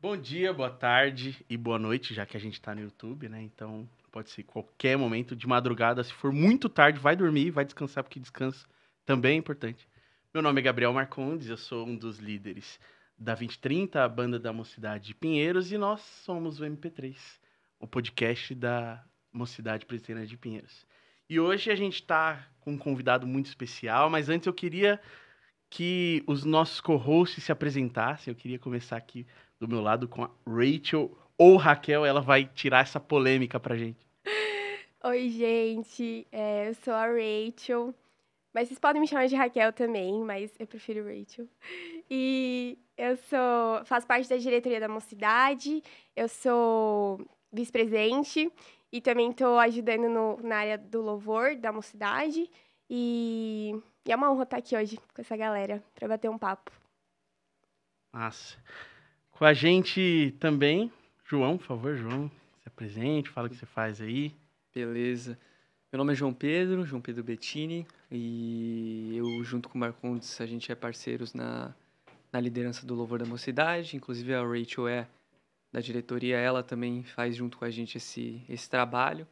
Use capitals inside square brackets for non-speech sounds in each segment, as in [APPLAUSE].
Bom dia, boa tarde e boa noite, já que a gente está no YouTube, né? Então pode ser qualquer momento, de madrugada. Se for muito tarde, vai dormir, vai descansar, porque descanso também é importante. Meu nome é Gabriel Marcondes, eu sou um dos líderes da 2030, a banda da Mocidade de Pinheiros, e nós somos o MP3, o podcast da Mocidade Presbiteriana de Pinheiros. E hoje a gente está com um convidado muito especial, mas antes eu queria que os nossos co-hosts se apresentassem. Eu queria começar aqui do meu lado com a Rachel ou Raquel, ela vai tirar essa polêmica pra gente. Oi, gente, é, eu sou a Rachel, mas vocês podem me chamar de Raquel também, mas eu prefiro Rachel. E eu sou, faço parte da diretoria da Mocidade, eu sou vice-presidente e também estou ajudando no, na área do louvor da Mocidade. E, e é uma honra estar aqui hoje com essa galera para bater um papo. Massa. Com a gente também, João, por favor, João, se apresente, fala o que você faz aí. Beleza. Meu nome é João Pedro, João Pedro Bettini, e eu, junto com o Marcondes, a gente é parceiros na, na liderança do Louvor da Mocidade, inclusive a Rachel é da diretoria, ela também faz junto com a gente esse, esse trabalho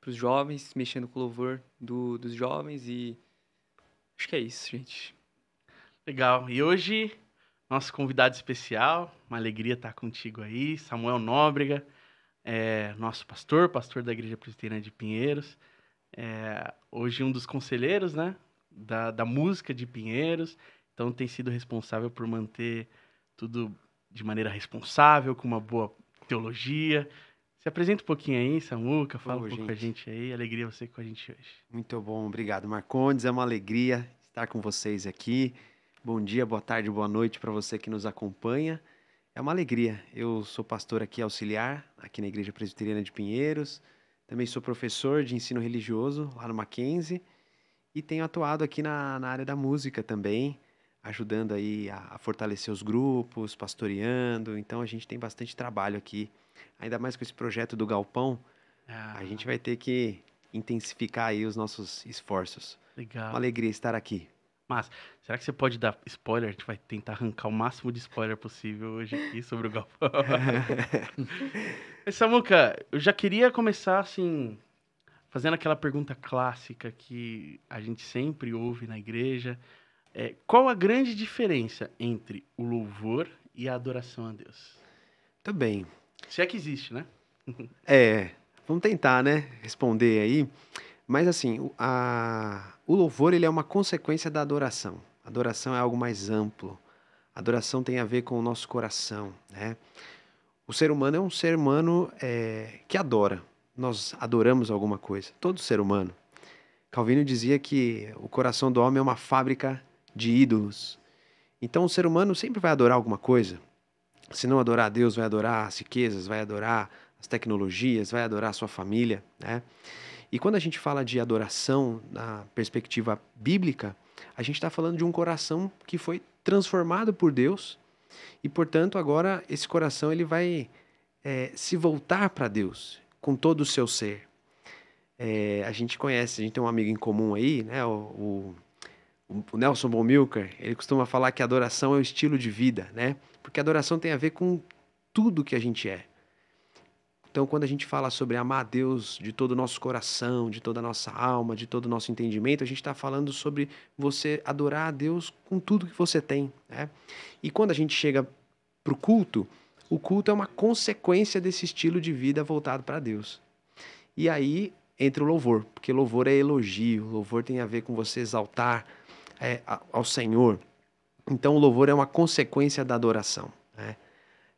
para os jovens, mexendo com o louvor do, dos jovens e acho que é isso, gente. Legal. E hoje nosso convidado especial. Uma alegria estar contigo aí, Samuel Nóbrega, é, nosso pastor, pastor da Igreja Presbiteriana de Pinheiros. É, hoje um dos conselheiros, né, da, da música de Pinheiros. Então tem sido responsável por manter tudo de maneira responsável, com uma boa teologia. Se apresenta um pouquinho aí, Samuca, fala um pouco gente. com a gente aí. Alegria você com a gente hoje. Muito bom, obrigado, Marcondes. É uma alegria estar com vocês aqui. Bom dia, boa tarde, boa noite para você que nos acompanha. É uma alegria. Eu sou pastor aqui auxiliar, aqui na Igreja Presbiteriana de Pinheiros. Também sou professor de ensino religioso lá no Mackenzie e tenho atuado aqui na, na área da música também, ajudando aí a, a fortalecer os grupos, pastoreando. Então a gente tem bastante trabalho aqui. Ainda mais com esse projeto do Galpão, ah. a gente ah. vai ter que intensificar aí os nossos esforços. Legal. Uma alegria estar aqui. Mas, será que você pode dar spoiler? A gente vai tentar arrancar o máximo de spoiler possível hoje aqui sobre o Galpão. [LAUGHS] Samuca, eu já queria começar assim, fazendo aquela pergunta clássica que a gente sempre ouve na igreja. É, qual a grande diferença entre o louvor e a adoração a Deus? Tá bem. Se é que existe, né? é, vamos tentar, né? Responder aí. Mas assim, a, o louvor ele é uma consequência da adoração. Adoração é algo mais amplo. Adoração tem a ver com o nosso coração, né? O ser humano é um ser humano é, que adora. Nós adoramos alguma coisa. Todo ser humano. Calvino dizia que o coração do homem é uma fábrica de ídolos. Então o ser humano sempre vai adorar alguma coisa. Se não adorar a Deus, vai adorar as riquezas, vai adorar as tecnologias, vai adorar a sua família, né? E quando a gente fala de adoração na perspectiva bíblica, a gente está falando de um coração que foi transformado por Deus e, portanto, agora esse coração ele vai é, se voltar para Deus com todo o seu ser. É, a gente conhece, a gente tem um amigo em comum aí, né? O, o, o Nelson Bomilcar, ele costuma falar que adoração é o estilo de vida, né? Porque adoração tem a ver com tudo que a gente é. Então, quando a gente fala sobre amar a Deus de todo o nosso coração, de toda a nossa alma, de todo o nosso entendimento, a gente está falando sobre você adorar a Deus com tudo que você tem. Né? E quando a gente chega para o culto, o culto é uma consequência desse estilo de vida voltado para Deus. E aí entra o louvor, porque louvor é elogio, louvor tem a ver com você exaltar é, ao Senhor. Então, o louvor é uma consequência da adoração.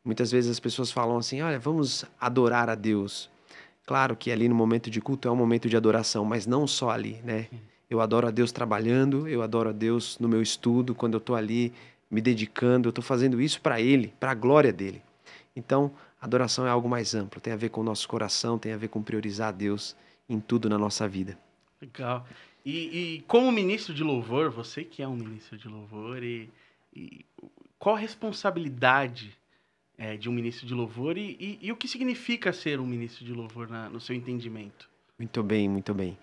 Muitas vezes as pessoas falam assim: olha, vamos adorar a Deus. Claro que ali no momento de culto é um momento de adoração, mas não só ali, né? Eu adoro a Deus trabalhando, eu adoro a Deus no meu estudo, quando eu estou ali me dedicando, eu estou fazendo isso para Ele, para a glória dele. Então, adoração é algo mais amplo, tem a ver com o nosso coração, tem a ver com priorizar a Deus em tudo na nossa vida. Legal. E, e como ministro de louvor, você que é um ministro de louvor, e, e qual a responsabilidade é, de um ministro de louvor e, e, e, o que significa ser um ministro de louvor na, no seu entendimento? Muito bem, muito bem.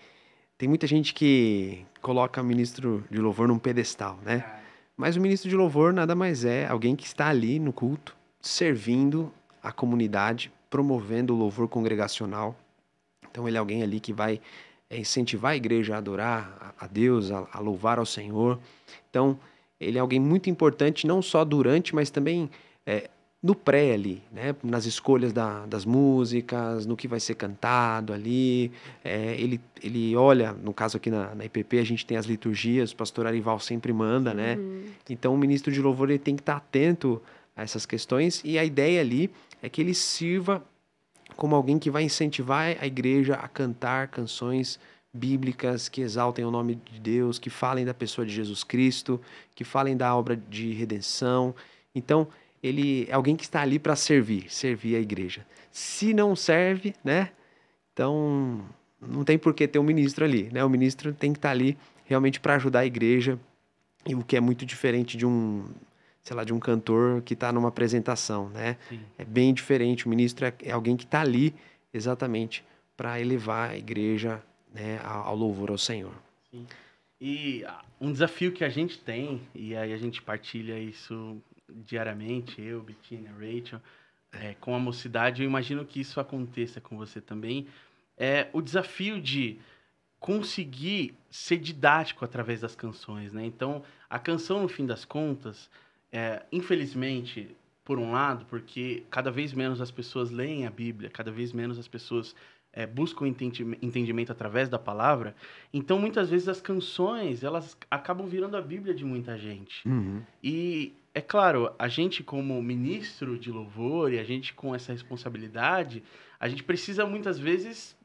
Tem muita gente que coloca o ministro de louvor num pedestal, né? Ah. Mas o ministro de louvor nada mais é alguém que está ali no culto, servindo a comunidade, promovendo o louvor congregacional. Então ele é alguém ali que vai é, incentivar a igreja a adorar a Deus, a, a louvar ao Senhor. Então ele é alguém muito importante não só durante, mas também é, no pré ali, né? nas escolhas da, das músicas, no que vai ser cantado ali. É, ele, ele olha, no caso aqui na, na IPP, a gente tem as liturgias, o pastor Arival sempre manda, né? Uhum. Então o ministro de louvor ele tem que estar atento a essas questões e a ideia ali é que ele sirva como alguém que vai incentivar a igreja a cantar canções bíblicas que exaltem o nome de Deus, que falem da pessoa de Jesus Cristo, que falem da obra de redenção. Então, ele é alguém que está ali para servir, servir a igreja. Se não serve, né? Então, não tem por que ter um ministro ali, né? O ministro tem que estar tá ali realmente para ajudar a igreja, e o que é muito diferente de um, sei lá, de um cantor que está numa apresentação, né? Sim. É bem diferente. O ministro é, é alguém que está ali exatamente para elevar a igreja né, ao louvor ao Senhor. Sim. E ah, um desafio que a gente tem, e aí a gente partilha isso diariamente, eu, Bettina, Rachel, é, com a mocidade, eu imagino que isso aconteça com você também, é o desafio de conseguir ser didático através das canções, né? Então, a canção, no fim das contas, é, infelizmente, por um lado, porque cada vez menos as pessoas leem a Bíblia, cada vez menos as pessoas é, buscam entendimento através da palavra. Então, muitas vezes as canções elas acabam virando a Bíblia de muita gente. Uhum. E é claro, a gente como ministro de louvor e a gente com essa responsabilidade, a gente precisa muitas vezes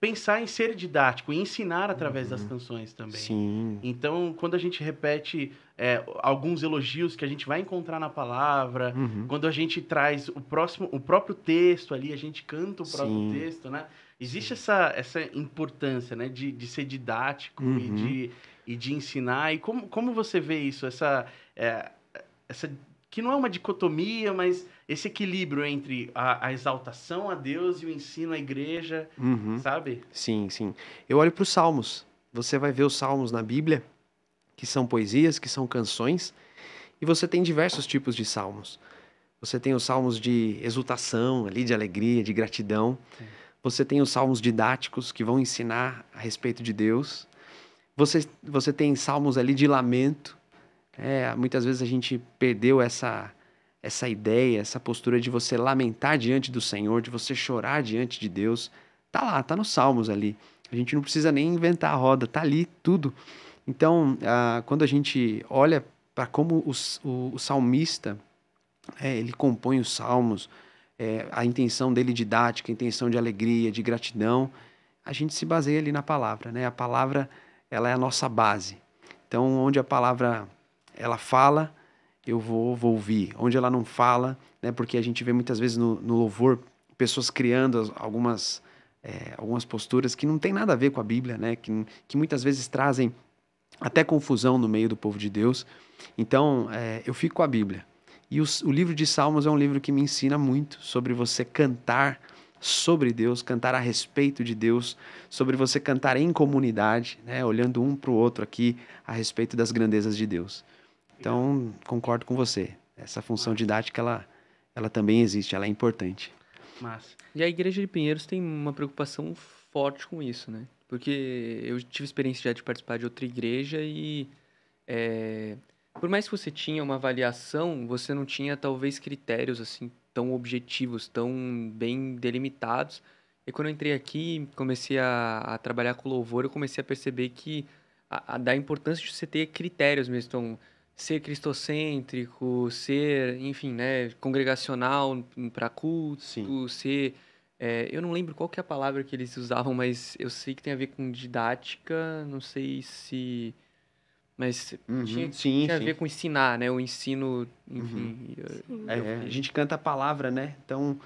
pensar em ser didático e ensinar através uhum. das canções também. Sim. Então, quando a gente repete é, alguns elogios que a gente vai encontrar na palavra, uhum. quando a gente traz o próximo, o próprio texto ali, a gente canta o próprio Sim. texto, né? Existe essa, essa importância, né, de, de ser didático uhum. e, de, e de ensinar. E como, como você vê isso, essa é, essa que não é uma dicotomia, mas esse equilíbrio entre a, a exaltação a Deus e o ensino à igreja, uhum. sabe? Sim, sim. Eu olho para os salmos. Você vai ver os salmos na Bíblia, que são poesias, que são canções, e você tem diversos tipos de salmos. Você tem os salmos de exultação, ali de alegria, de gratidão. Você tem os salmos didáticos que vão ensinar a respeito de Deus. Você, você tem salmos ali de lamento, é, muitas vezes a gente perdeu essa, essa ideia, essa postura de você lamentar diante do Senhor, de você chorar diante de Deus. Tá lá, tá nos Salmos ali. A gente não precisa nem inventar a roda, tá ali tudo. Então, ah, quando a gente olha para como o, o, o salmista é, ele compõe os salmos, é, a intenção dele didática, a intenção de alegria, de gratidão, a gente se baseia ali na palavra, né? A palavra ela é a nossa base. Então, onde a palavra ela fala, eu vou, vou ouvir. Onde ela não fala, né? Porque a gente vê muitas vezes no, no louvor pessoas criando algumas, é, algumas posturas que não tem nada a ver com a Bíblia, né? Que, que muitas vezes trazem até confusão no meio do povo de Deus. Então, é, eu fico com a Bíblia. E o, o livro de Salmos é um livro que me ensina muito sobre você cantar sobre Deus, cantar a respeito de Deus, sobre você cantar em comunidade, né? olhando um para o outro aqui a respeito das grandezas de Deus. Então, concordo com você. Essa função didática, ela, ela também existe, ela é importante. Mas, e a Igreja de Pinheiros tem uma preocupação forte com isso, né? Porque eu tive experiência já de participar de outra igreja e... É, por mais que você tinha uma avaliação, você não tinha talvez critérios assim tão objetivos, tão bem delimitados. E quando eu entrei aqui, comecei a, a trabalhar com louvor, eu comecei a perceber que a, a, importância de você ter critérios mesmo. Então, ser cristocêntrico, ser, enfim, né, congregacional para culto, Sim. ser é, eu não lembro qual que é a palavra que eles usavam, mas eu sei que tem a ver com didática, não sei se. Mas uhum, tinha, sim, tinha a ver com ensinar, né? O ensino, uhum. enfim. Uhum. Eu, eu, é, a gente canta a palavra, né? Então,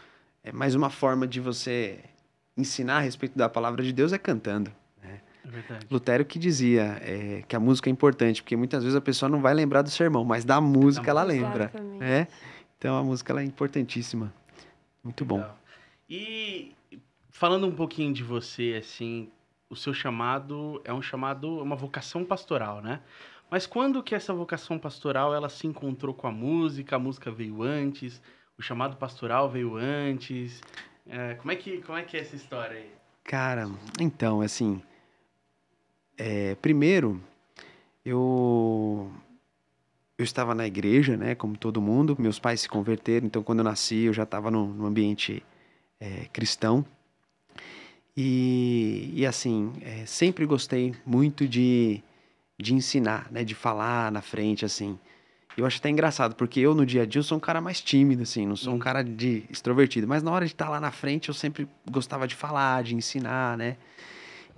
é mais uma forma de você ensinar a respeito da palavra de Deus é cantando. É Lutero que dizia é, que a música é importante, porque muitas vezes a pessoa não vai lembrar do sermão, mas da música da ela lembra. Né? Então a música ela é importantíssima. Muito bom. E falando um pouquinho de você, assim, o seu chamado é um chamado, é uma vocação pastoral, né? Mas quando que essa vocação pastoral ela se encontrou com a música? A música veio antes? O chamado pastoral veio antes? É, como é que como é que é essa história aí? Cara, então assim, é, primeiro, eu eu estava na igreja, né, como todo mundo. Meus pais se converteram, então quando eu nasci eu já estava num, ambiente é, cristão. E, e assim, é, sempre gostei muito de, de ensinar, né, de falar na frente, assim. Eu acho até engraçado, porque eu no dia a dia eu sou um cara mais tímido, assim, não sou um uhum. cara de extrovertido. Mas na hora de estar lá na frente eu sempre gostava de falar, de ensinar, né?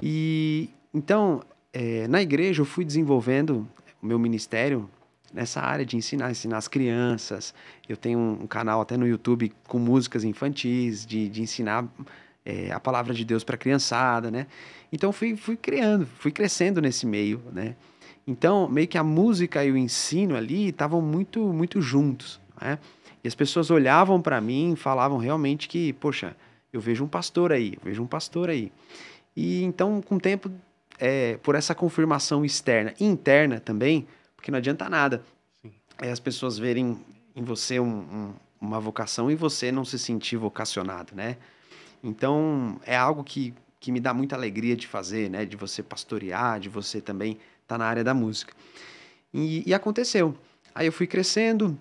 E então, é, na igreja eu fui desenvolvendo o meu ministério nessa área de ensinar, ensinar as crianças. Eu tenho um canal até no YouTube com músicas infantis, de, de ensinar é, a palavra de Deus para a criançada, né? Então fui, fui criando, fui crescendo nesse meio, né? Então, meio que a música e o ensino ali estavam muito, muito juntos, né? E as pessoas olhavam para mim e falavam realmente que, poxa, eu vejo um pastor aí, eu vejo um pastor aí. E então, com o tempo, é, por essa confirmação externa e interna também, porque não adianta nada é, as pessoas verem em você um, um, uma vocação e você não se sentir vocacionado, né? Então, é algo que, que me dá muita alegria de fazer, né? De você pastorear, de você também estar tá na área da música. E, e aconteceu. Aí eu fui crescendo,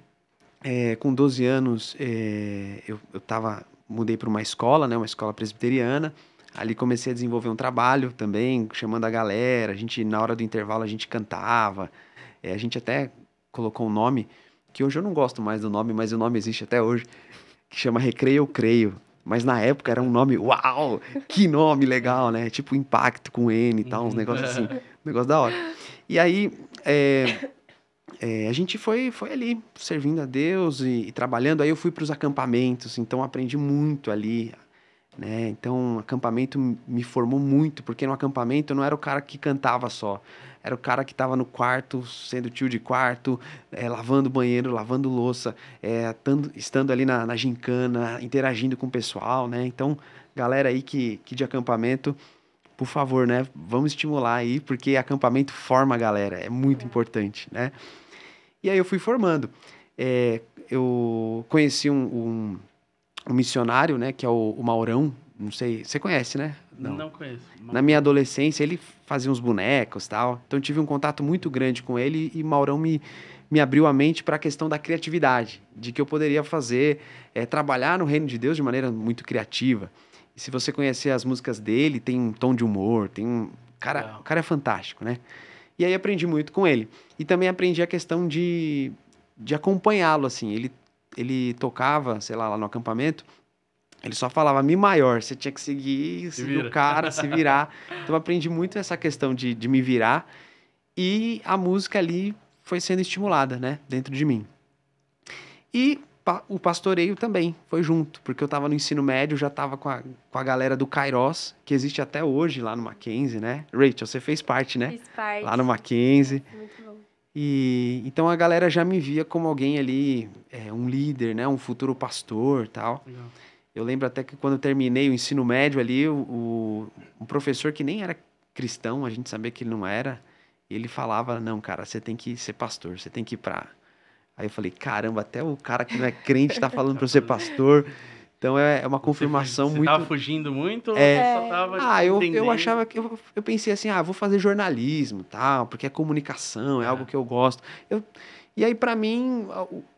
é, com 12 anos é, eu, eu tava, mudei para uma escola, né? Uma escola presbiteriana, ali comecei a desenvolver um trabalho também, chamando a galera. A gente, na hora do intervalo, a gente cantava. É, a gente até colocou um nome, que hoje eu não gosto mais do nome, mas o nome existe até hoje, que chama Recreio Eu Creio. Mas na época era um nome, uau, que nome legal, né? Tipo Impacto com N e tal, uns uhum. negócios assim. [LAUGHS] Um negócio da hora. E aí, é, é, a gente foi, foi ali, servindo a Deus e, e trabalhando. Aí eu fui para os acampamentos, então aprendi muito ali né? Então, acampamento me formou muito, porque no acampamento eu não era o cara que cantava só. Era o cara que estava no quarto, sendo tio de quarto, é, lavando banheiro, lavando louça, é, eh, tando, estando ali na, na gincana, interagindo com o pessoal, né? Então, galera aí que, que de acampamento, por favor, né? Vamos estimular aí, porque acampamento forma a galera, é muito importante, né? E aí eu fui formando. É, eu conheci um, um um missionário, né, que é o, o Maurão, não sei, você conhece, né? Não, não conheço. Na minha adolescência, ele fazia uns bonecos tal. Então, tive um contato muito grande com ele e Maurão me, me abriu a mente para a questão da criatividade, de que eu poderia fazer, é, trabalhar no reino de Deus de maneira muito criativa. E se você conhecer as músicas dele, tem um tom de humor, tem um. Cara, o cara é fantástico, né? E aí aprendi muito com ele. E também aprendi a questão de, de acompanhá-lo, assim. Ele ele tocava, sei lá, lá no acampamento, ele só falava mi maior, você tinha que seguir se o cara, se virar. [LAUGHS] Então eu aprendi muito essa questão de, de me virar e a música ali foi sendo estimulada, né, dentro de mim. E pa o pastoreio também foi junto, porque eu estava no ensino médio, já estava com a, com a galera do Kairos, que existe até hoje lá no Mackenzie, né? Rachel, você fez parte, né? Fiz parte. Lá no Mackenzie. muito bom. E então a galera já me via como alguém ali, é, um líder, né, um futuro pastor, tal. Legal. Eu lembro até que quando terminei o ensino médio ali, o, o, um professor que nem era cristão, a gente sabia que ele não era, ele falava: "Não, cara, você tem que ser pastor, você tem que ir para Aí eu falei: "Caramba, até o cara que não é crente tá falando para ser pastor". [LAUGHS] Então é, é uma confirmação você, muito. Você tava fugindo muito? É... Ou só tava ah, eu, eu achava que. Eu, eu pensei assim, ah, vou fazer jornalismo tal, porque é comunicação, é, é. algo que eu gosto. Eu, e aí, para mim,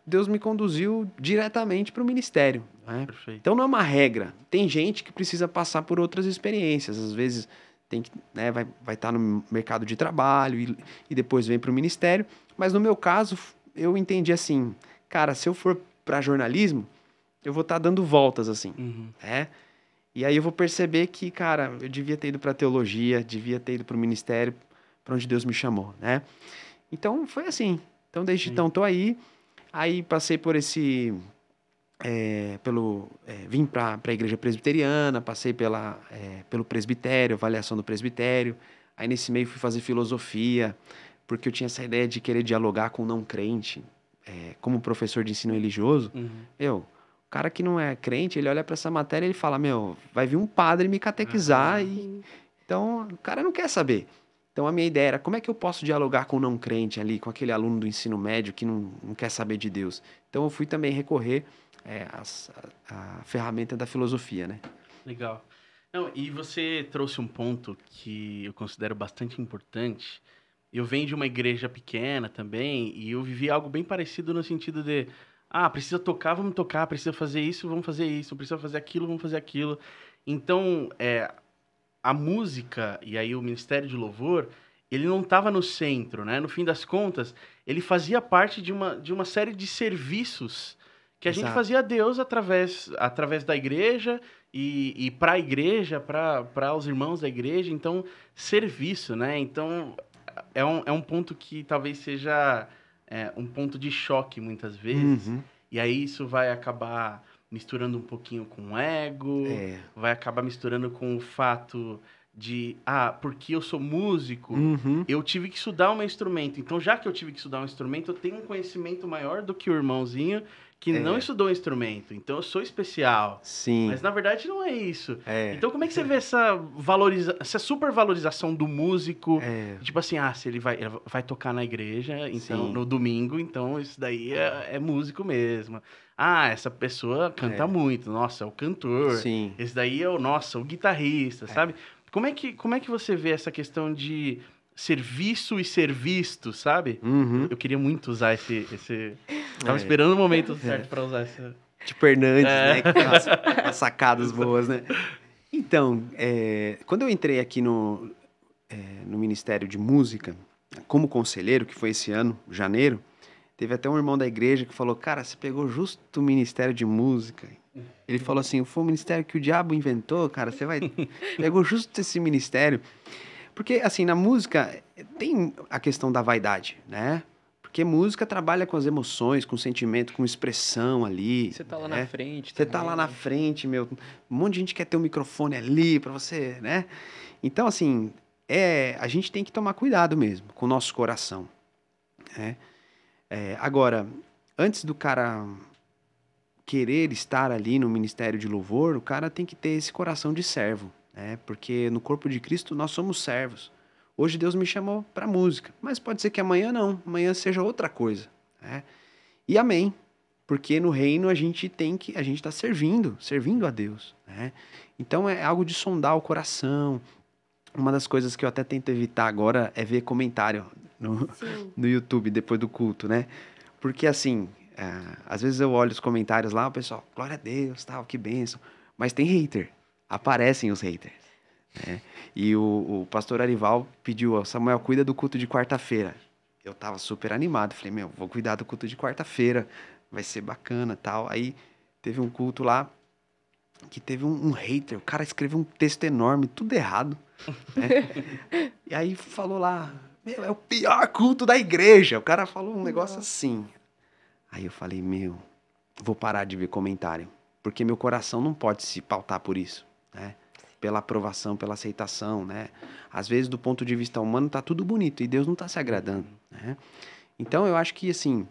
Deus me conduziu diretamente para o ministério. Né? Então não é uma regra. Tem gente que precisa passar por outras experiências. Às vezes tem que, né, vai estar vai tá no mercado de trabalho e, e depois vem para o ministério. Mas no meu caso, eu entendi assim, cara, se eu for para jornalismo eu vou estar tá dando voltas assim, uhum. né? E aí eu vou perceber que, cara, eu devia ter ido para teologia, devia ter ido para o ministério, para onde Deus me chamou, né? Então foi assim. Então desde Sim. então tô aí. Aí passei por esse é, pelo é, vim para a igreja presbiteriana, passei pela é, pelo presbitério, avaliação do presbitério. Aí nesse meio fui fazer filosofia, porque eu tinha essa ideia de querer dialogar com não crente, é, como professor de ensino religioso. Uhum. Eu cara que não é crente, ele olha para essa matéria e ele fala: Meu, vai vir um padre me catequizar. Ah, e... Então, o cara não quer saber. Então, a minha ideia era: como é que eu posso dialogar com o não crente ali, com aquele aluno do ensino médio que não, não quer saber de Deus? Então, eu fui também recorrer é, às, à, à ferramenta da filosofia, né? Legal. Não, e você trouxe um ponto que eu considero bastante importante. Eu venho de uma igreja pequena também e eu vivi algo bem parecido no sentido de ah, precisa tocar, vamos tocar, precisa fazer isso, vamos fazer isso, precisa fazer aquilo, vamos fazer aquilo. Então, é, a música e aí o Ministério de Louvor, ele não estava no centro, né? No fim das contas, ele fazia parte de uma, de uma série de serviços que a Exato. gente fazia a Deus através, através da igreja e, e para a igreja, para os irmãos da igreja. Então, serviço, né? Então, é um, é um ponto que talvez seja é, um ponto de choque muitas vezes. Uhum. E aí isso vai acabar misturando um pouquinho com o ego, é. vai acabar misturando com o fato de, ah, porque eu sou músico, uhum. eu tive que estudar um instrumento. Então, já que eu tive que estudar um instrumento, eu tenho um conhecimento maior do que o irmãozinho que é. não estudou instrumento, então eu sou especial. Sim. Mas na verdade não é isso. É. Então como é que você vê essa valoriza essa supervalorização do músico? É. Tipo assim, ah, se ele vai, ele vai tocar na igreja, então Sim. no domingo, então isso daí é, é músico mesmo. Ah, essa pessoa canta é. muito. Nossa, é o cantor. Sim. Esse daí é o nossa, o guitarrista, é. sabe? Como é que como é que você vê essa questão de serviço e ser visto, sabe? Uhum. Eu queria muito usar esse. esse... Tava é. esperando o momento certo é. para usar esse. Tipo Hernandes, é. né? Que tem umas, sacadas boas, né? Então, é, quando eu entrei aqui no, é, no Ministério de Música, como conselheiro, que foi esse ano, janeiro, teve até um irmão da igreja que falou: Cara, você pegou justo o Ministério de Música. Ele falou assim: Foi o ministério que o diabo inventou, cara. Você vai. pegou justo esse ministério. Porque, assim, na música tem a questão da vaidade, né? Porque música trabalha com as emoções, com sentimento, com expressão ali. Você tá né? lá na né? frente. Você tá lá na né? frente, meu. Um monte de gente quer ter um microfone ali para você, né? Então, assim, é, a gente tem que tomar cuidado mesmo com o nosso coração. Né? É, agora, antes do cara querer estar ali no ministério de louvor, o cara tem que ter esse coração de servo né? Porque no corpo de Cristo nós somos servos. Hoje Deus me chamou para música, mas pode ser que amanhã não, amanhã seja outra coisa, né? E amém, porque no reino a gente tem que a gente está servindo, servindo a Deus, né? Então é algo de sondar o coração. Uma das coisas que eu até tento evitar agora é ver comentário no, [LAUGHS] no YouTube depois do culto, né? Porque assim, eh, às vezes eu olho os comentários lá, o pessoal, glória a Deus, tal, que benção. Mas tem hater aparecem os haters. Né? E o, o pastor Arival pediu, Samuel, cuida do culto de quarta-feira. Eu tava super animado, falei, meu, vou cuidar do culto de quarta-feira, vai ser bacana tal. Aí teve um culto lá que teve um, um hater, o cara escreveu um texto enorme, tudo errado. Né? [LAUGHS] e aí falou lá, meu, é o pior culto da igreja. O cara falou um negócio assim. Aí eu falei, meu, vou parar de ver comentário, porque meu coração não pode se pautar por isso né? Pela aprovação, pela aceitação, né? Às vezes, do ponto de vista humano, tá tudo bonito e Deus não tá se agradando, né? Então, eu acho que, assim,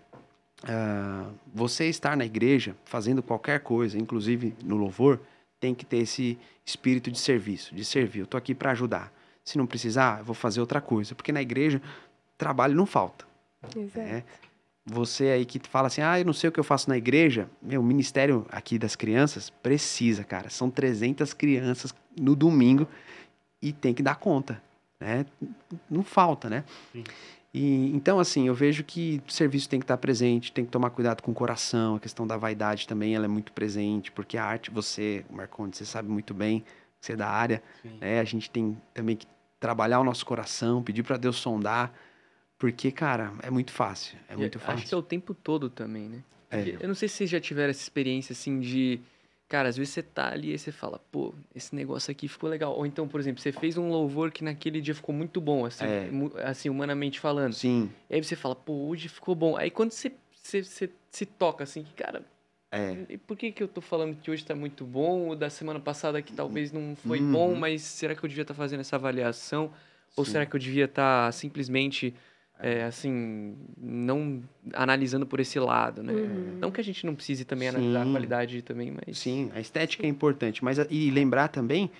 uh, você estar na igreja fazendo qualquer coisa, inclusive no louvor, tem que ter esse espírito de serviço, de servir. Eu tô aqui para ajudar. Se não precisar, eu vou fazer outra coisa, porque na igreja trabalho não falta. Né? Exato. Né? você aí que fala assim, ah, eu não sei o que eu faço na igreja, meu, o ministério aqui das crianças precisa, cara. São 300 crianças no domingo e tem que dar conta, né? Não falta, né? Sim. E, então, assim, eu vejo que o serviço tem que estar presente, tem que tomar cuidado com o coração, a questão da vaidade também, ela é muito presente, porque a arte, você, Marcondes, você sabe muito bem, você é da área, né? A gente tem também que trabalhar o nosso coração, pedir para Deus sondar, porque, cara, é muito fácil. É muito fácil. Acho que é o tempo todo também, né? É. Eu não sei se vocês já tiveram essa experiência assim de. Cara, às vezes você tá ali e você fala, pô, esse negócio aqui ficou legal. Ou então, por exemplo, você fez um louvor que naquele dia ficou muito bom, assim, é. assim humanamente falando. Sim. E aí você fala, pô, hoje ficou bom. Aí quando você, você, você se toca assim, que, cara, é. por que, que eu tô falando que hoje tá muito bom? Ou da semana passada que talvez não foi uhum. bom, mas será que eu devia estar tá fazendo essa avaliação? Ou Sim. será que eu devia estar tá simplesmente é, assim, não analisando por esse lado, né? Uhum. Não que a gente não precise também Sim. analisar a qualidade também, mas... Sim, a estética é importante. Mas, e lembrar também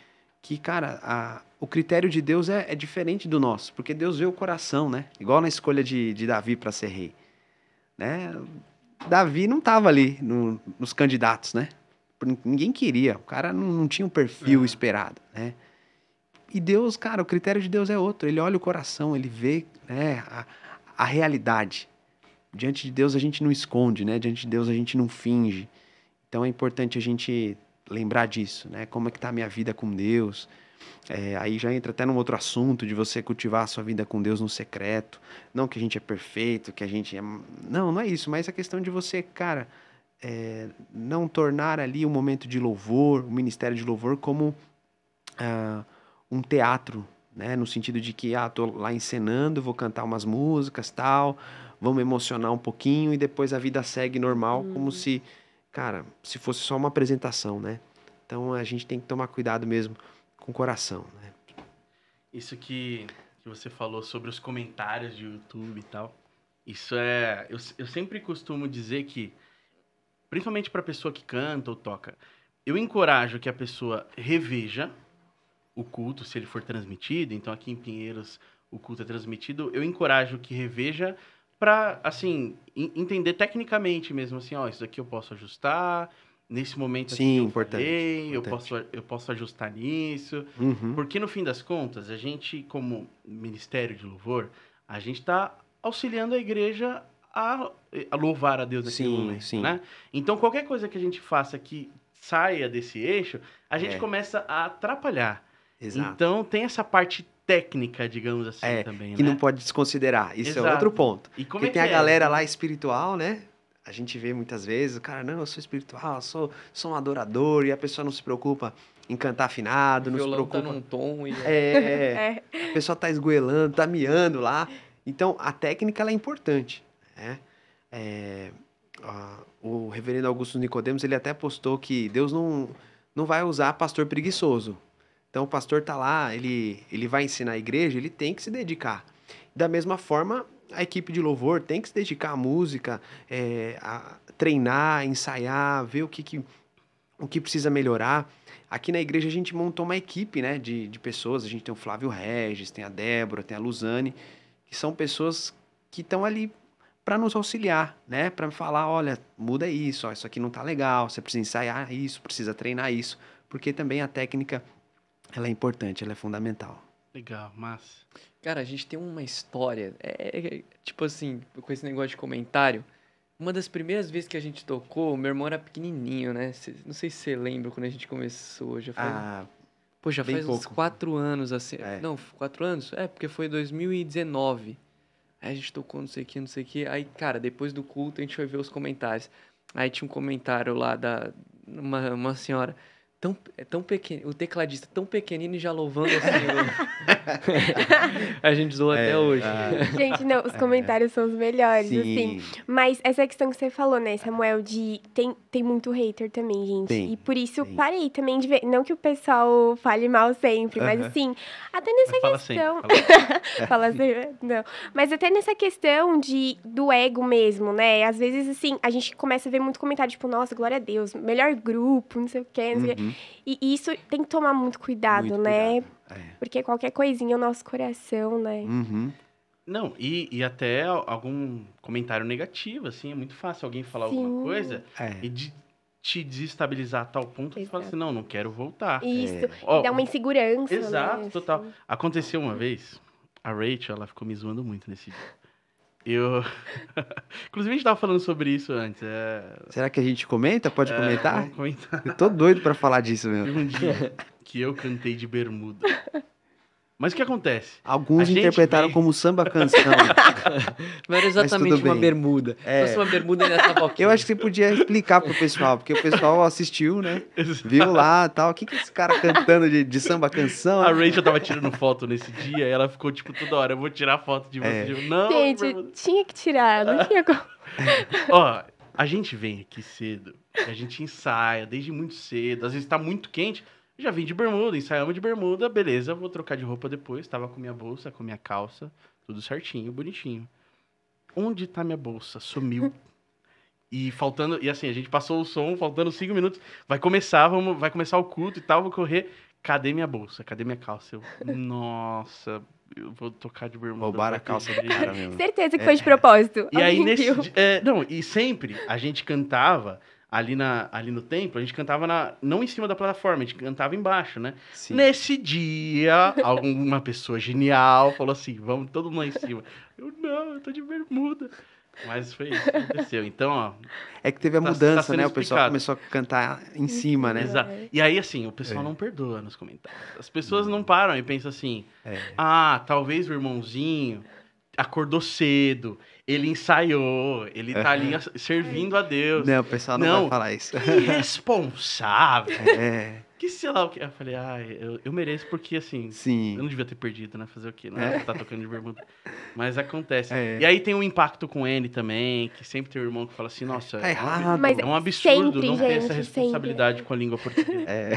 que, cara, a, o critério de Deus é, é diferente do nosso. Porque Deus vê o coração, né? Igual na escolha de, de Davi para ser rei. Né? Davi não estava ali no, nos candidatos, né? Ninguém queria. O cara não, não tinha o um perfil é. esperado, né? E Deus, cara, o critério de Deus é outro. Ele olha o coração, ele vê né, a, a realidade. Diante de Deus a gente não esconde, né? Diante de Deus a gente não finge. Então é importante a gente lembrar disso, né? Como é que está a minha vida com Deus? É, aí já entra até num outro assunto de você cultivar a sua vida com Deus no secreto. Não que a gente é perfeito, que a gente é. Não, não é isso, mas a é questão de você, cara, é, não tornar ali o um momento de louvor, o um ministério de louvor, como uh, um teatro né? No sentido de que, ah, tô lá encenando, vou cantar umas músicas, tal, vamos emocionar um pouquinho e depois a vida segue normal, hum. como uhum. se, cara, se fosse só uma apresentação, né? Então a gente tem que tomar cuidado mesmo com o coração, né? Isso que, que você falou sobre os comentários de YouTube e tal, isso é. Eu, eu sempre costumo dizer que, principalmente para pessoa que canta ou toca, eu encorajo que a pessoa reveja o culto, se ele for transmitido, então aqui em Pinheiros o culto é transmitido, eu encorajo que reveja para assim entender tecnicamente mesmo assim, ó, isso daqui eu posso ajustar nesse momento Sim, eu importante, falei, importante, eu posso eu posso ajustar nisso, uhum. porque no fim das contas a gente como ministério de louvor a gente está auxiliando a igreja a, a, louvar a Deus naquele sim, momento, sim. né? Então qualquer coisa que a gente faça que saia desse eixo, a gente é. começa a atrapalhar. Exato. Então tem essa parte técnica, digamos assim, é, também, que né? não pode desconsiderar. Isso Exato. é outro ponto. E Porque é tem a é? galera lá espiritual, né? A gente vê muitas vezes, o cara, não, eu sou espiritual, eu sou, sou um adorador, e a pessoa não se preocupa em cantar afinado, o não se tá preocupa... Tá num tom e... É, é. [LAUGHS] a pessoa tá esgoelando, tá miando lá. Então, a técnica, ela é importante, né? É, o reverendo Augusto Nicodemos, ele até postou que Deus não, não vai usar pastor preguiçoso. Então o pastor tá lá, ele, ele vai ensinar a igreja, ele tem que se dedicar. Da mesma forma, a equipe de louvor tem que se dedicar à música, é, a treinar, ensaiar, ver o que, que, o que precisa melhorar. Aqui na igreja a gente montou uma equipe né, de, de pessoas. A gente tem o Flávio Regis, tem a Débora, tem a Luzane, que são pessoas que estão ali para nos auxiliar, né? Para falar, olha, muda isso, ó, isso aqui não tá legal, você precisa ensaiar isso, precisa treinar isso, porque também a técnica ela é importante, ela é fundamental. Legal, mas. Cara, a gente tem uma história. É, é, é, tipo assim, com esse negócio de comentário. Uma das primeiras vezes que a gente tocou, meu irmão era pequenininho, né? Cê, não sei se você lembra quando a gente começou. Já faz, ah, pô, já faz pouco. uns quatro anos assim. É. Não, quatro anos? É, porque foi 2019. Aí a gente tocou não sei o que, não sei o que. Aí, cara, depois do culto a gente foi ver os comentários. Aí tinha um comentário lá da uma, uma senhora tão, é tão pequeno, o tecladista tão pequenino e já louvando o Senhor. [LAUGHS] a gente zoa é, até hoje. A... Ah. Gente, não, os é. comentários é. são os melhores, assim. Sim. assim. Mas essa questão que você falou, né, Samuel, de tem, tem muito hater também, gente. Tem, e por isso tem. parei também de ver, não que o pessoal fale mal sempre, uh -huh. mas assim, até nessa mas fala questão. Assim, fala, [LAUGHS] fala assim, não. Mas até nessa questão de do ego mesmo, né? Às vezes assim, a gente começa a ver muito comentário tipo, nossa, glória a Deus, melhor grupo, não sei o quê, não sei o quê. Uhum. Uhum. E, isso tem que tomar muito cuidado, muito né? Cuidado. É. Porque qualquer coisinha é o nosso coração, né? Uhum. Não, e, e até algum comentário negativo, assim, é muito fácil alguém falar Sim. alguma coisa é. e de te desestabilizar a tal ponto que você fala assim, não, não quero voltar. Isso, é. Oh, dá uma insegurança. Exato, né? total. Assim. Aconteceu uma vez, a Rachel, ela ficou me zoando muito nesse dia. Eu. [LAUGHS] Inclusive, a gente tava falando sobre isso antes. É... Será que a gente comenta? Pode é, comentar? Vamos comentar. Eu tô doido para falar disso mesmo. Teve um dia [LAUGHS] que eu cantei de bermuda. Mas o que acontece? Alguns a interpretaram vem... como samba canção. [LAUGHS] Não era exatamente uma bermuda. É. Fosse uma bermuda nessa boquinha. Eu acho que você podia explicar pro pessoal, porque o pessoal assistiu, né? Viu lá e tal. O que, que esse cara cantando de, de samba canção? A Rachel tava tirando foto nesse dia e ela ficou tipo toda hora: eu vou tirar foto de você. É. Tipo, não, Gente, bermuda. tinha que tirar, não [LAUGHS] tinha como. Ó, a gente vem aqui cedo, a gente ensaia desde muito cedo, às vezes tá muito quente. Já vim de bermuda, ensaiamos de bermuda, beleza, vou trocar de roupa depois. Tava com minha bolsa, com minha calça, tudo certinho, bonitinho. Onde tá minha bolsa? Sumiu. [LAUGHS] E faltando, e assim, a gente passou o som, faltando cinco minutos, vai começar, vamos, vai começar o culto e tal, vou correr. Cadê minha bolsa? Cadê minha calça? Eu, [LAUGHS] nossa, eu vou tocar de bermuda. Roubaram a calça do cara [LAUGHS] mesmo. Certeza que é. foi de propósito. E Alguém aí, nesse, é, não, e sempre a gente cantava ali, na, ali no templo, a gente cantava na, não em cima da plataforma, a gente cantava embaixo, né? Sim. Nesse dia, alguma pessoa genial falou assim: vamos todo mundo lá em cima. Eu não, eu tô de bermuda. Mas foi isso que aconteceu. Então, ó. É que teve a tá, mudança, tá né? O pessoal começou a cantar em cima, né? Exato. E aí, assim, o pessoal é. não perdoa nos comentários. As pessoas não param e pensam assim: é. ah, talvez o irmãozinho acordou cedo ele ensaiou, ele tá ali servindo a Deus. Não, o pessoal não, não vai falar isso. Que irresponsável. [LAUGHS] É. Que sei lá o que. Eu falei, ah, eu, eu mereço porque assim. Sim. Eu não devia ter perdido, né? Fazer o quê? Não né, é. tá tocando de bermuda. Mas acontece. É. E aí tem um impacto com ele também, que sempre tem um irmão que fala assim, nossa, tá é errado. é um absurdo sempre, não ter essa responsabilidade sempre. com a língua portuguesa. É.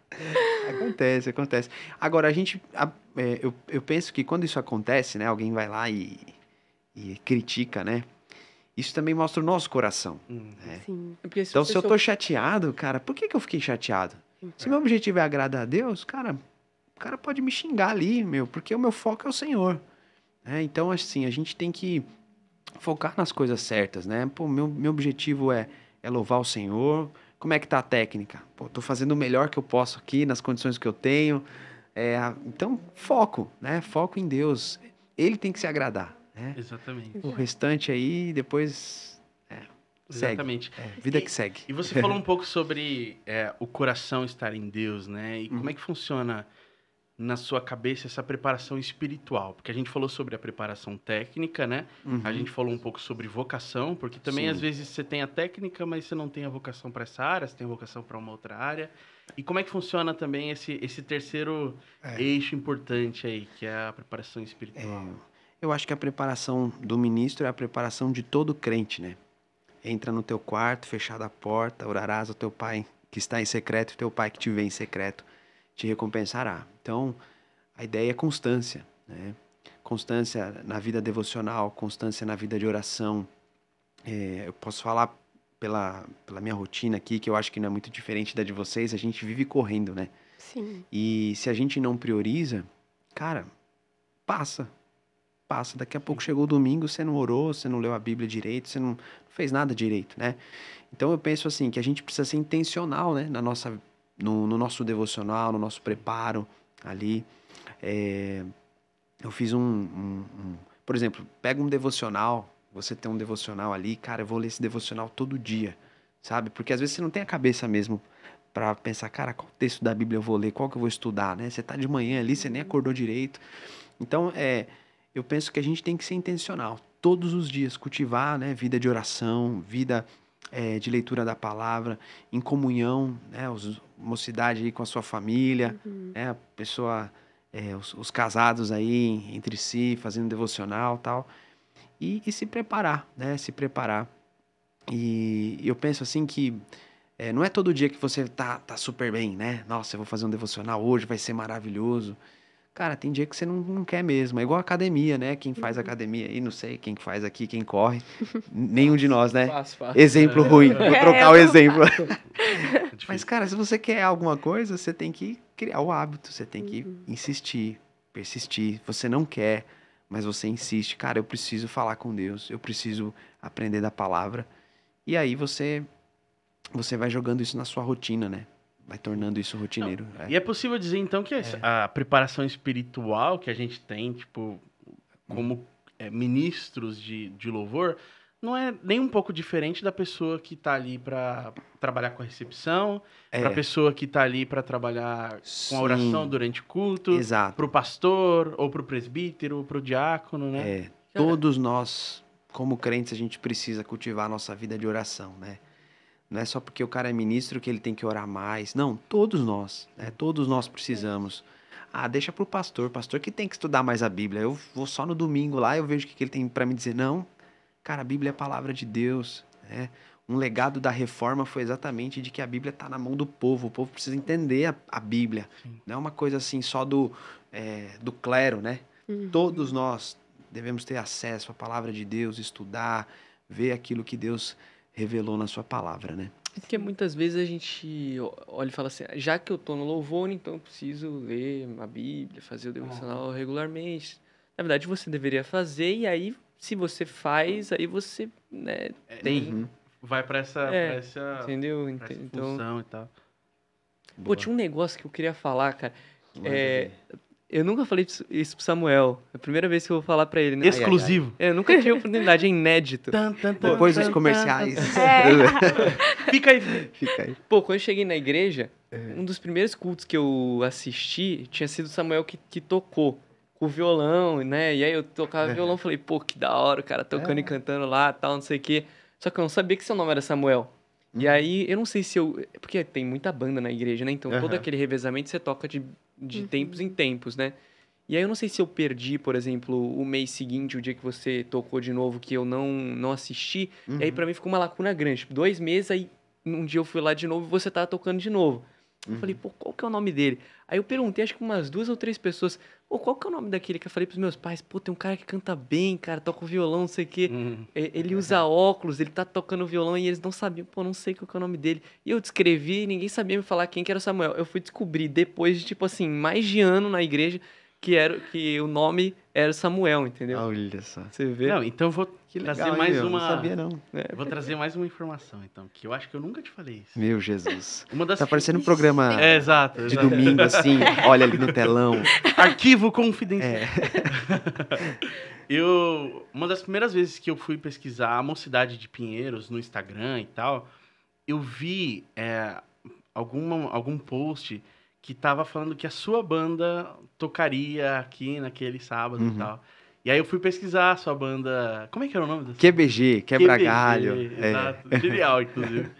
[LAUGHS] acontece, acontece. Agora, a gente. A, é, eu, eu penso que quando isso acontece, né? Alguém vai lá e e critica, né? Isso também mostra o nosso coração. Hum. Né? Sim. É se então, se eu estou chateado, cara, por que, que eu fiquei chateado? Se meu objetivo é agradar a Deus, cara, o cara pode me xingar ali, meu, porque o meu foco é o Senhor. Né? Então, assim, a gente tem que focar nas coisas certas, né? Pô, meu, meu objetivo é, é louvar o Senhor. Como é que tá a técnica? Pô, tô fazendo o melhor que eu posso aqui, nas condições que eu tenho. É, então, foco, né? Foco em Deus. Ele tem que se agradar. Né? Exatamente. O restante aí, depois. É, Exatamente. É, vida e, que segue. E você falou um pouco sobre é, o coração estar em Deus, né? E hum. como é que funciona na sua cabeça essa preparação espiritual? Porque a gente falou sobre a preparação técnica, né? Uhum. A gente falou um pouco sobre vocação, porque também Sim. às vezes você tem a técnica, mas você não tem a vocação para essa área, você tem vocação para uma outra área. E como é que funciona também esse, esse terceiro é. eixo importante aí, que é a preparação espiritual? É. Eu acho que a preparação do ministro é a preparação de todo crente, né? Entra no teu quarto, fechada a porta, orarás ao teu pai que está em secreto, e teu pai que te vê em secreto te recompensará. Então, a ideia é constância, né? Constância na vida devocional, constância na vida de oração. É, eu posso falar pela, pela minha rotina aqui, que eu acho que não é muito diferente da de vocês, a gente vive correndo, né? Sim. E se a gente não prioriza, cara, passa, passa. Daqui a pouco chegou o domingo, você não orou, você não leu a Bíblia direito, você não fez nada direito, né? Então eu penso assim que a gente precisa ser intencional, né, na nossa, no, no nosso devocional, no nosso preparo ali. É, eu fiz um, um, um, por exemplo, pega um devocional, você tem um devocional ali, cara, eu vou ler esse devocional todo dia, sabe? Porque às vezes você não tem a cabeça mesmo para pensar, cara, qual texto da Bíblia eu vou ler, qual que eu vou estudar, né? Você tá de manhã ali, você nem acordou direito. Então, é, eu penso que a gente tem que ser intencional. Todos os dias cultivar né, vida de oração, vida é, de leitura da palavra, em comunhão, né, os, mocidade aí com a sua família, uhum. né, a pessoa, é, os, os, casados aí entre si, fazendo devocional tal. E, e se preparar, né? Se preparar. E eu penso assim que é, não é todo dia que você tá, tá super bem, né? Nossa, eu vou fazer um devocional hoje, vai ser maravilhoso. Cara, tem dia que você não, não quer mesmo. É igual academia, né? Quem faz uhum. academia aí, não sei, quem faz aqui, quem corre. [LAUGHS] Nenhum de nós, né? Faz, faz. Exemplo ruim. É, Vou é trocar o exemplo. [LAUGHS] Mas, cara, se você quer alguma coisa, você tem que criar o hábito, você tem que uhum. insistir, persistir. Você não quer, mas você insiste. Cara, eu preciso falar com Deus, eu preciso aprender da palavra. E aí você você vai jogando isso na sua rotina, né? Vai tornando isso rotineiro. Não, é. E é possível dizer, então, que é. a preparação espiritual que a gente tem, tipo, como é, ministros de, de louvor, não é nem um pouco diferente da pessoa que está ali para trabalhar com a recepção, é. para a pessoa que está ali para trabalhar Sim. com a oração durante o culto, para o pastor ou para o presbítero, para o diácono, né? É. Todos nós, como crentes, a gente precisa cultivar a nossa vida de oração, né? Não é só porque o cara é ministro que ele tem que orar mais. Não, todos nós, né? todos nós precisamos. Ah, deixa para o pastor, pastor que tem que estudar mais a Bíblia. Eu vou só no domingo lá, eu vejo o que ele tem para me dizer. Não, cara, a Bíblia é a palavra de Deus. Né? Um legado da reforma foi exatamente de que a Bíblia está na mão do povo. O povo precisa entender a, a Bíblia. Sim. Não é uma coisa assim só do, é, do clero, né? Uhum. Todos nós devemos ter acesso à palavra de Deus, estudar, ver aquilo que Deus revelou na sua palavra, né? Porque é muitas vezes a gente olha e fala assim, já que eu estou no louvor, então eu preciso ler a Bíblia, fazer o devocional ah. regularmente. Na verdade, você deveria fazer e aí, se você faz, aí você né, é, tem... Uhum. Vai para essa, é, pra essa, entendeu? Pra essa então, e tal. Pô, tinha um negócio que eu queria falar, cara. É, eu nunca falei isso pro Samuel. É a primeira vez que eu vou falar pra ele. Né? Exclusivo. Ai, ai, ai. Eu nunca tive oportunidade, é inédito. Tan, tan, tan, Depois dos comerciais. É. [LAUGHS] Fica aí. Fica aí. Pô, quando eu cheguei na igreja, é. um dos primeiros cultos que eu assisti tinha sido o Samuel que, que tocou o violão, né? E aí eu tocava é. violão, falei, pô, que da hora, o cara tocando é. e cantando lá, tal, não sei o quê. Só que eu não sabia que seu nome era Samuel. E uhum. aí, eu não sei se eu. Porque tem muita banda na igreja, né? Então, uhum. todo aquele revezamento você toca de, de uhum. tempos em tempos, né? E aí, eu não sei se eu perdi, por exemplo, o mês seguinte, o dia que você tocou de novo, que eu não, não assisti. E aí, para uhum. mim, ficou uma lacuna grande. Tipo, dois meses, aí um dia eu fui lá de novo e você tava tocando de novo. Eu uhum. falei, pô, qual que é o nome dele? Aí eu perguntei, acho que umas duas ou três pessoas, ou qual que é o nome daquele que eu falei pros meus pais? Pô, tem um cara que canta bem, cara, toca o violão, não sei o quê. Hum. Ele usa óculos, ele tá tocando violão e eles não sabiam, pô, não sei qual que é o nome dele. E eu descrevi, ninguém sabia me falar quem que era o Samuel. Eu fui descobrir depois de, tipo assim, mais de ano na igreja, que era que o nome era Samuel, entendeu? Olha só. Você vê? Não, então eu vou trazer mais uma. uma. Não sabia, não. É. Vou trazer mais uma informação, então, que eu acho que eu nunca te falei isso. Meu Jesus. Uma das tá parecendo um programa é, exato, de exato. domingo, assim, olha ali no telão. [LAUGHS] Arquivo confidencial. É. [LAUGHS] eu. Uma das primeiras vezes que eu fui pesquisar a mocidade de Pinheiros no Instagram e tal, eu vi é, alguma, algum post que tava falando que a sua banda tocaria aqui naquele sábado uhum. e tal. E aí eu fui pesquisar a sua banda. Como é que era o nome dessa? QBG, Quebra QBG, Galho. Exato. É. Genial, [LAUGHS] inclusive.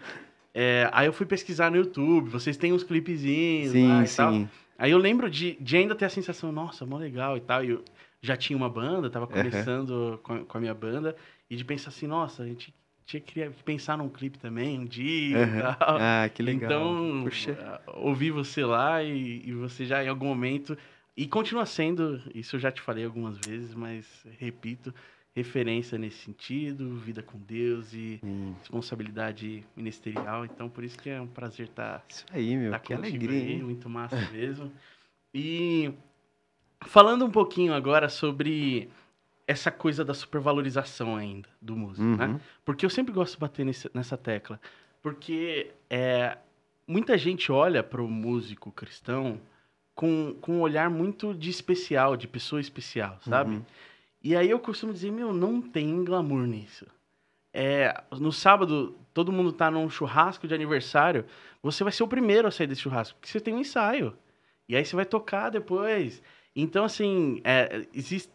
é, aí eu fui pesquisar no YouTube, vocês têm uns clipezinhos sim, lá e sim. tal. Aí eu lembro de, de ainda ter a sensação, nossa, mó legal e tal. E eu já tinha uma banda, tava começando uhum. com, a, com a minha banda. E de pensar assim, nossa, a gente tinha que pensar num clipe também, um dia uhum. e tal. Ah, que legal. Então, Puxa. Ah, ouvir você lá e, e, você já em algum momento. E continua sendo, isso eu já te falei algumas vezes, mas repito, referência nesse sentido, vida com Deus e hum. responsabilidade ministerial. Então, por isso que é um prazer estar. Tá, isso aí, meu, tá que alegria. Aí, muito massa [LAUGHS] mesmo. E falando um pouquinho agora sobre essa coisa da supervalorização ainda do músico, né? uhum. né? Porque eu sempre gosto de bater nesse, nessa tecla. Porque é, muita gente olha para o músico cristão com, com um olhar muito de especial, de pessoa especial, sabe? Uhum. E aí eu costumo dizer, meu, não tem glamour nisso. É, no sábado, todo mundo tá num churrasco de aniversário, você vai ser o primeiro a sair desse churrasco, porque você tem um ensaio. E aí você vai tocar depois. Então, assim, é, existe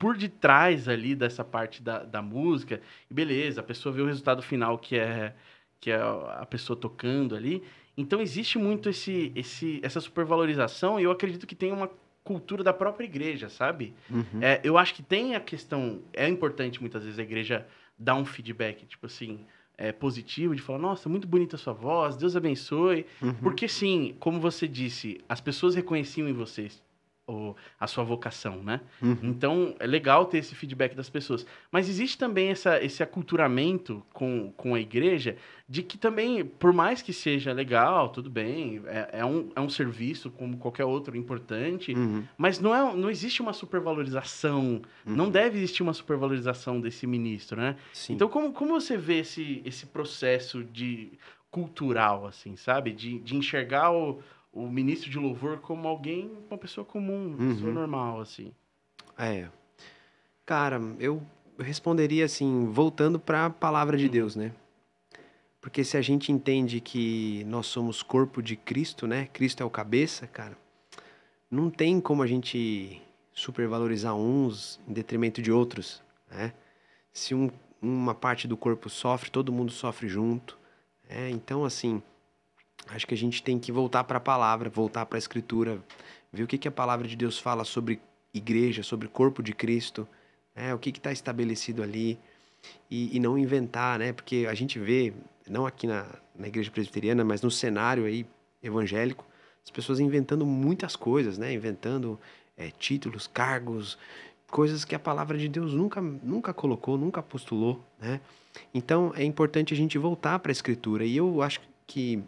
por detrás ali dessa parte da, da música. E beleza, a pessoa vê o resultado final que é que é a pessoa tocando ali. Então existe muito esse, esse essa supervalorização e eu acredito que tem uma cultura da própria igreja, sabe? Uhum. É, eu acho que tem a questão é importante muitas vezes a igreja dar um feedback, tipo assim, é, positivo, de falar, nossa, muito bonita a sua voz, Deus abençoe. Uhum. Porque sim, como você disse, as pessoas reconheciam em vocês o, a sua vocação, né? Uhum. Então, é legal ter esse feedback das pessoas. Mas existe também essa, esse aculturamento com, com a igreja de que também, por mais que seja legal, tudo bem, é, é, um, é um serviço como qualquer outro importante, uhum. mas não, é, não existe uma supervalorização, uhum. não deve existir uma supervalorização desse ministro, né? Sim. Então, como, como você vê esse, esse processo de cultural, assim, sabe? De, de enxergar o, o ministro de louvor como alguém, uma pessoa comum, uma uhum. pessoa normal, assim. É. Cara, eu responderia assim, voltando para a palavra de uhum. Deus, né? Porque se a gente entende que nós somos corpo de Cristo, né? Cristo é o cabeça, cara. Não tem como a gente supervalorizar uns em detrimento de outros, né? Se um, uma parte do corpo sofre, todo mundo sofre junto. É, então, assim, acho que a gente tem que voltar para a palavra, voltar para a escritura, ver o que, que a palavra de Deus fala sobre igreja, sobre corpo de Cristo, né? o que está estabelecido ali, e, e, não inventar, né? Porque a gente vê, não aqui na, na igreja presbiteriana, mas no cenário aí evangélico, as pessoas inventando muitas coisas, né? Inventando é, títulos, cargos, coisas que a palavra de Deus nunca, nunca colocou, nunca postulou, né? Então é importante a gente voltar para a escritura, e eu acho que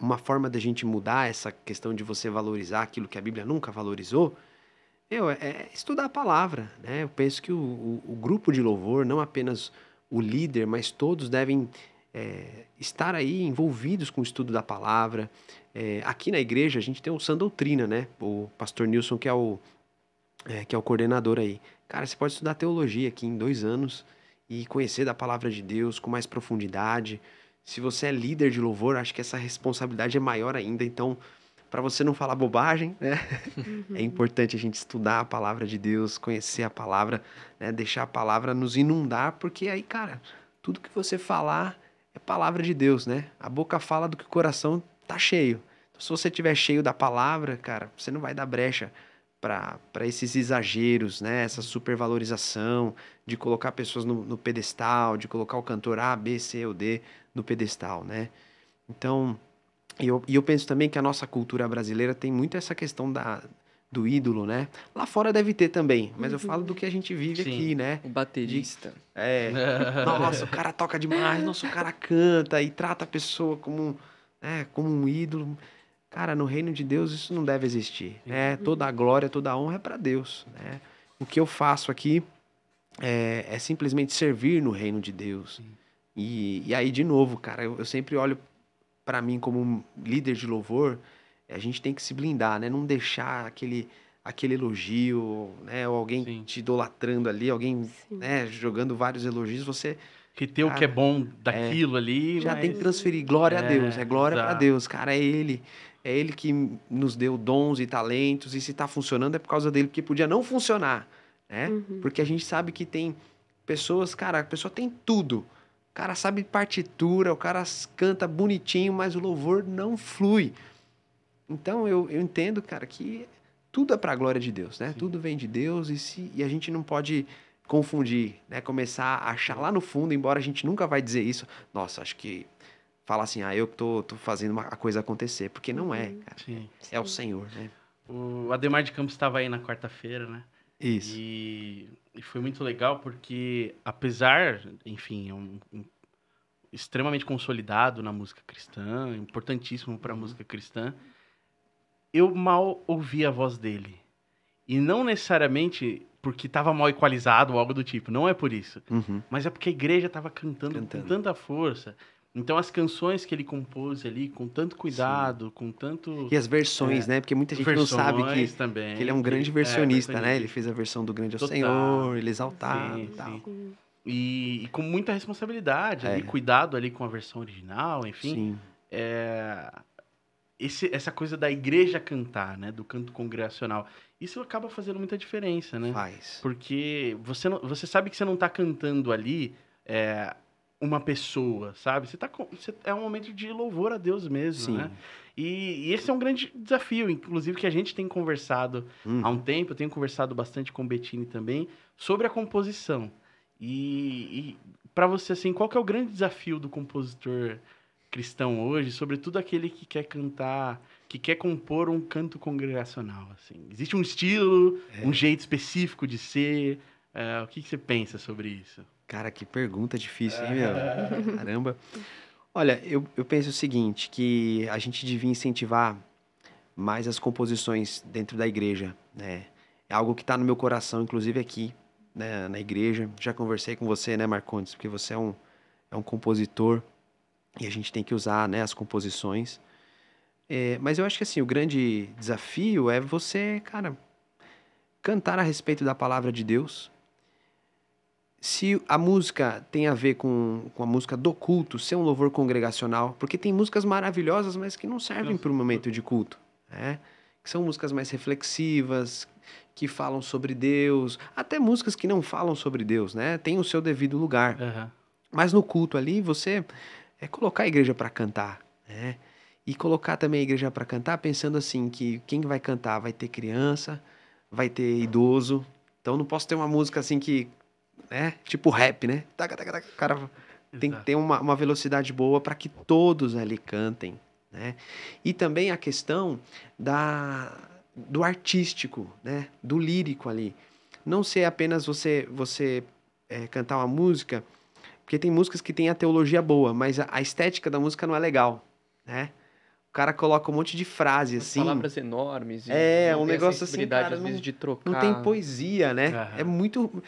uma forma da gente mudar essa questão de você valorizar aquilo que a Bíblia nunca valorizou, eu, é, é estudar a palavra. Né? Eu penso que o, o, o grupo de louvor, não apenas o líder, mas todos devem é, estar aí envolvidos com o estudo da palavra. É, aqui na igreja a gente tem o Sã Doutrina, né? O pastor Nilson, que é o, é, que é o coordenador aí. Cara, você pode estudar teologia aqui em dois anos e conhecer da palavra de Deus com mais profundidade. Se você é líder de louvor, acho que essa responsabilidade é maior ainda. Então, para você não falar bobagem, né? Uhum. [LAUGHS] É importante a gente estudar a palavra de Deus, conhecer a palavra, né? deixar a palavra nos inundar, porque aí, cara, tudo que você falar é palavra de Deus, né? A boca fala do que o coração tá cheio. Então, se você tiver cheio da palavra, cara, você não vai dar brecha para esses exageros, né? Essa supervalorização de colocar pessoas no, no, pedestal, de colocar o cantor A, B, C ou D no pedestal, né? Então, e eu, eu penso também que a nossa cultura brasileira tem muito essa questão da, do ídolo, né? Lá fora deve ter também, mas eu falo do que a gente vive Sim, aqui, né? O baterista. De, é. [LAUGHS] nossa, o cara toca demais, nosso cara canta e trata a pessoa como, né, como um ídolo. Cara, no reino de Deus isso não deve existir, né? Uhum. Toda a glória, toda a honra é para Deus, né? O que eu faço aqui é, é simplesmente servir no reino de Deus. E, e aí, de novo, cara, eu, eu sempre olho para mim como um líder de louvor, a gente tem que se blindar, né? Não deixar aquele aquele elogio, né? Ou alguém Sim. te idolatrando ali, alguém né, jogando vários elogios, você que ter o que é bom é, daquilo é, ali. Já mas... tem que transferir glória é, a Deus, é glória para Deus, cara, é ele. É ele que nos deu dons e talentos, e se está funcionando é por causa dele, porque podia não funcionar, né? Uhum. Porque a gente sabe que tem pessoas, cara, a pessoa tem tudo. O cara sabe partitura, o cara canta bonitinho, mas o louvor não flui. Então eu, eu entendo, cara, que tudo é para a glória de Deus, né? Sim. Tudo vem de Deus e, se, e a gente não pode confundir, né? Começar a achar lá no fundo, embora a gente nunca vai dizer isso. Nossa, acho que falar assim, ah, eu tô, tô fazendo uma, a coisa acontecer. Porque não é, uhum. cara. Sim, sim. É o Senhor, né? O Ademar de Campos estava aí na quarta-feira, né? Isso. E, e, foi muito legal porque, apesar, enfim, é um, um, extremamente consolidado na música cristã, importantíssimo para a uhum. música cristã, eu mal ouvi a voz dele. E não necessariamente porque estava mal equalizado ou algo do tipo, não é por isso. Uhum. Mas é porque a igreja estava cantando, cantando com tanta força, então as canções que ele compôs ali com tanto cuidado, Sim. com tanto e as versões, é, né? Porque muita gente não sabe que, também, que ele é um grande que, é, versionista, é, né? Ele fez a versão do Grande ao é Senhor, ele é exaltado sim, e tal. Sim. E, e, com muita responsabilidade, é. ali, cuidado ali com a versão original, enfim. É, esse, essa coisa da igreja cantar, né? Do canto congregacional. Isso acaba fazendo muita diferença, né? Faz. Porque você, não, você sabe que você não está cantando ali é, uma pessoa, sabe? Você tá com, você, é um momento de louvor a Deus mesmo, Sim. né? E, e, esse é um grande desafio, inclusive que a gente tem conversado hum. há um tempo, eu tenho conversado bastante com o Bettini também sobre a composição. E, e para você assim, qual que é o grande desafio do compositor cristão hoje, sobretudo aquele que quer cantar, que quer compor um canto congregacional, assim? Existe um estilo, é. um jeito específico de ser? Uh, o que, que você pensa sobre isso? Cara, que pergunta difícil, hein, meu? [LAUGHS] Caramba. Olha, eu, eu penso o seguinte, que a gente devia incentivar mais as composições dentro da igreja, né? É algo que está no meu coração, inclusive aqui, né, na igreja. Já conversei com você, né, Marcondes? Porque você é um, é um compositor e a gente tem que usar né, as composições. É, mas eu acho que assim, o grande desafio é você, cara, cantar a respeito da palavra de Deus, se a música tem a ver com, com a música do culto, ser um louvor congregacional, porque tem músicas maravilhosas, mas que não servem para o momento de culto, né? Que são músicas mais reflexivas, que falam sobre Deus, até músicas que não falam sobre Deus, né? Tem o seu devido lugar. Uhum. Mas no culto ali, você é colocar a igreja para cantar, né? E colocar também a igreja para cantar, pensando assim que quem vai cantar vai ter criança, vai ter idoso. Então não posso ter uma música assim que né? Tipo rap, né? O cara tem que ter uma, uma velocidade boa para que todos ali cantem, né? E também a questão da, do artístico, né? Do lírico ali. Não ser apenas você, você é, cantar uma música, porque tem músicas que tem a teologia boa, mas a, a estética da música não é legal, né? O cara coloca um monte de frase, assim. Palavras enormes. É, um negócio assim, cara, não, de trocar. Não tem poesia, né? Uhum. É muito...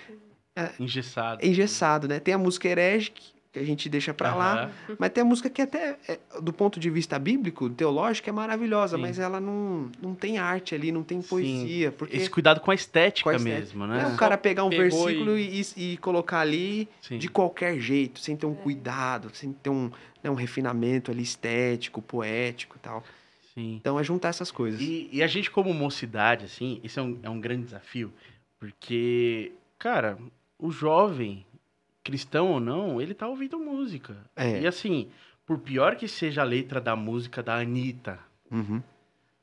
É, engessado. engessado, né? Tem a música heregic, que a gente deixa para uhum. lá, mas tem a música que até, é, do ponto de vista bíblico, teológico, é maravilhosa, Sim. mas ela não, não tem arte ali, não tem poesia. Porque... Esse cuidado com a estética, com a estética. mesmo, né? É o cara pegar um versículo e... E, e... colocar ali Sim. de qualquer jeito, sem ter um é. cuidado, sem ter um, né, um refinamento ali estético, poético e tal. Sim. Então é juntar essas coisas. E, e, a gente, como mocidade, assim, isso é um, é um grande desafio, porque, cara, o jovem, cristão ou não, ele tá ouvindo música. É. E assim, por pior que seja a letra da música da Anitta, uhum.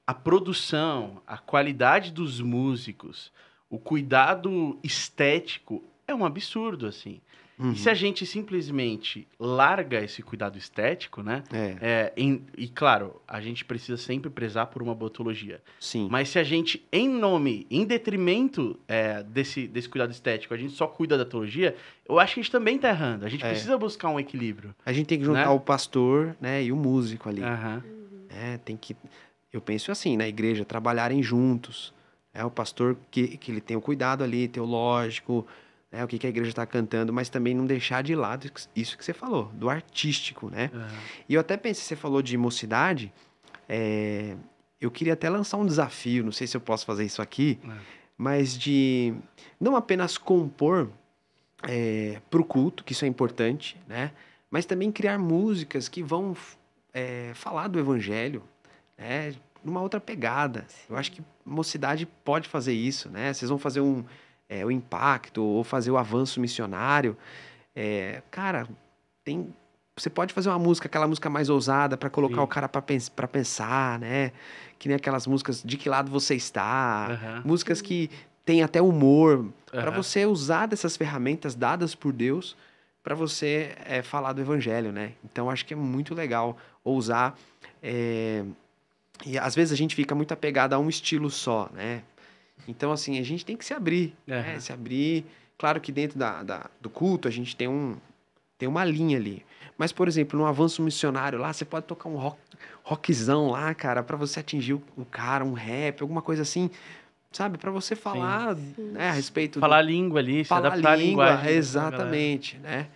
a produção, a qualidade dos músicos, o cuidado estético é um absurdo, assim. Uhum. E se a uhum. gente simplesmente larga esse cuidado estético, né? É. é em, e claro, a gente precisa sempre prezar por uma botologia. Sim. Mas se a gente, em nome, em detrimento é, desse, desse cuidado estético, a gente só cuida da teologia, eu acho que a gente também está errando. A gente é. precisa buscar um equilíbrio. A gente tem que juntar né? o pastor né, e o músico ali. Uhum. É, tem que. Eu penso assim, na igreja, trabalharem juntos. É o pastor que, que ele tem o cuidado ali, teológico né, o que, que a igreja está cantando, mas também não deixar de lado isso que você falou, do artístico, né? Uhum. E eu até pensei, você falou de mocidade, é, eu queria até lançar um desafio, não sei se eu posso fazer isso aqui, uhum. mas de não apenas compor é, para o culto, que isso é importante, né? Mas também criar músicas que vão é, falar do evangelho, né? Numa outra pegada. Sim. Eu acho que mocidade pode fazer isso, né? Vocês vão fazer um é, o impacto ou fazer o avanço missionário. É, cara, tem, você pode fazer uma música, aquela música mais ousada para colocar Sim. o cara para pens pensar, né? Que nem aquelas músicas de que lado você está, músicas que tem até humor, para você usar dessas ferramentas dadas por Deus para você é, falar do evangelho, né? Então acho que é muito legal ousar. É... E às vezes a gente fica muito apegado a um estilo só, né? Então, assim, a gente tem que se abrir, uhum. né? Se abrir. Claro que dentro da, da, do culto a gente tem, um, tem uma linha ali. Mas, por exemplo, no avanço missionário lá, você pode tocar um rock, rockzão lá, cara, para você atingir o, o, cara, um rap, alguma coisa assim. Sabe? para você falar sim, Né, a respeito. Falar do, língua ali, se falar a língua, a Exatamente, né?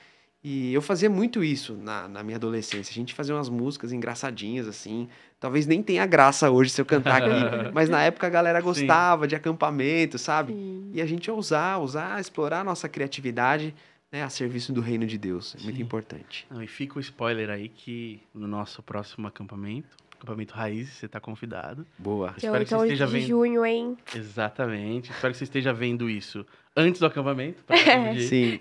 E eu fazia muito isso na, na minha adolescência. A gente fazia umas músicas engraçadinhas, assim. Talvez nem tenha graça hoje se eu cantar aqui, [LAUGHS] mas na época a galera gostava Sim. de acampamento, sabe? Sim. E a gente ousar, ousar, explorar a nossa criatividade né, a serviço do reino de Deus. É Sim. muito importante. Não, e fica o spoiler aí que no nosso próximo acampamento, acampamento Raiz, você está convidado. Boa. Que é Espero que é você esteja de vendo. junho, hein? Exatamente. Espero que você esteja vendo isso antes do acampamento. [LAUGHS] [LAUGHS] É. Sim.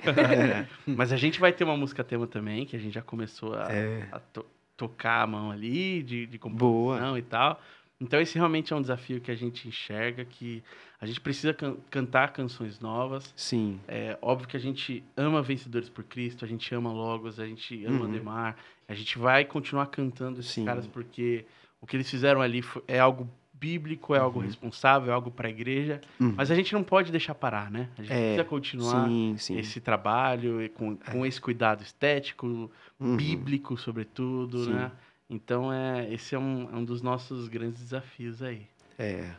Mas a gente vai ter uma música tema também, que a gente já começou a, é. a to tocar a mão ali, de, de composição Boa. e tal. Então esse realmente é um desafio que a gente enxerga, que a gente precisa can cantar canções novas. Sim. É óbvio que a gente ama Vencedores por Cristo, a gente ama Logos, a gente ama uhum. Demar. A gente vai continuar cantando esses Sim. caras porque o que eles fizeram ali é algo bíblico, é algo uhum. responsável, é algo para a igreja, uhum. mas a gente não pode deixar parar, né? A gente é, precisa continuar sim, sim. esse trabalho com, é. esse cuidado estético, uhum. bíblico, sobretudo, sim. né? Então, é, esse é um, é um, dos nossos grandes desafios aí. É.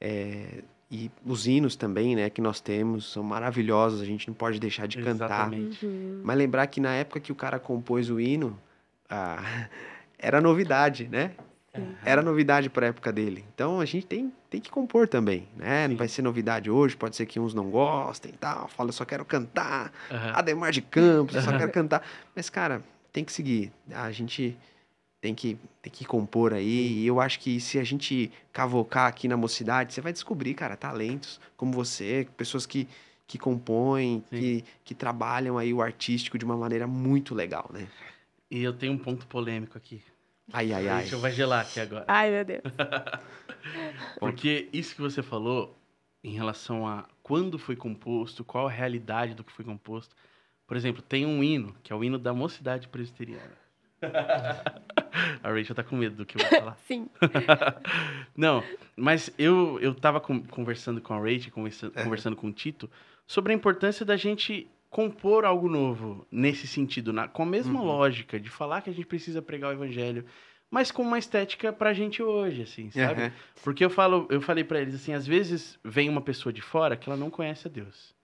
é e os hinos também, né, que nós temos, são maravilhosos, a gente não pode deixar de Exatamente. cantar. Uhum. Mas lembrar que na época que o cara compôs o hino, ah, [LAUGHS] era novidade, né? era novidade para época dele. Então a gente tem, tem que compor também, né? Sim. Não vai ser novidade hoje, pode ser que uns não gostem e tal. Fala, só quero cantar. Uhum. Ademar de Campos, uhum. só quero cantar. Mas, cara, tem que seguir. A gente tem que, tem que compor aí. E eu acho que se a gente cavocar aqui na mocidade, você vai descobrir, cara, talentos como você, pessoas que, que compõem, que, que trabalham aí o artístico de uma maneira muito legal, né? E eu tenho um ponto polêmico aqui. Ai, ai, ai. Deixa eu vai gelar aqui agora. Ai, meu Deus. [LAUGHS] Porque isso que você falou em relação a quando foi composto, qual a realidade do que foi composto. Por exemplo, tem um hino, que é o hino da mocidade presbiteriana. [LAUGHS] a Rachel tá com medo do que eu vou falar. [LAUGHS] Sim. Não, mas eu, eu tava conversando com a Rachel, conversando é. conversando com o Tito, sobre a importância da gente compor algo novo nesse sentido, na, com a mesma uhum. lógica de falar que a gente precisa pregar o evangelho, mas com uma estética pra gente hoje, assim, sabe? Uhum. Porque eu falo, eu falei para eles assim, às vezes vem uma pessoa de fora que ela não conhece a Deus.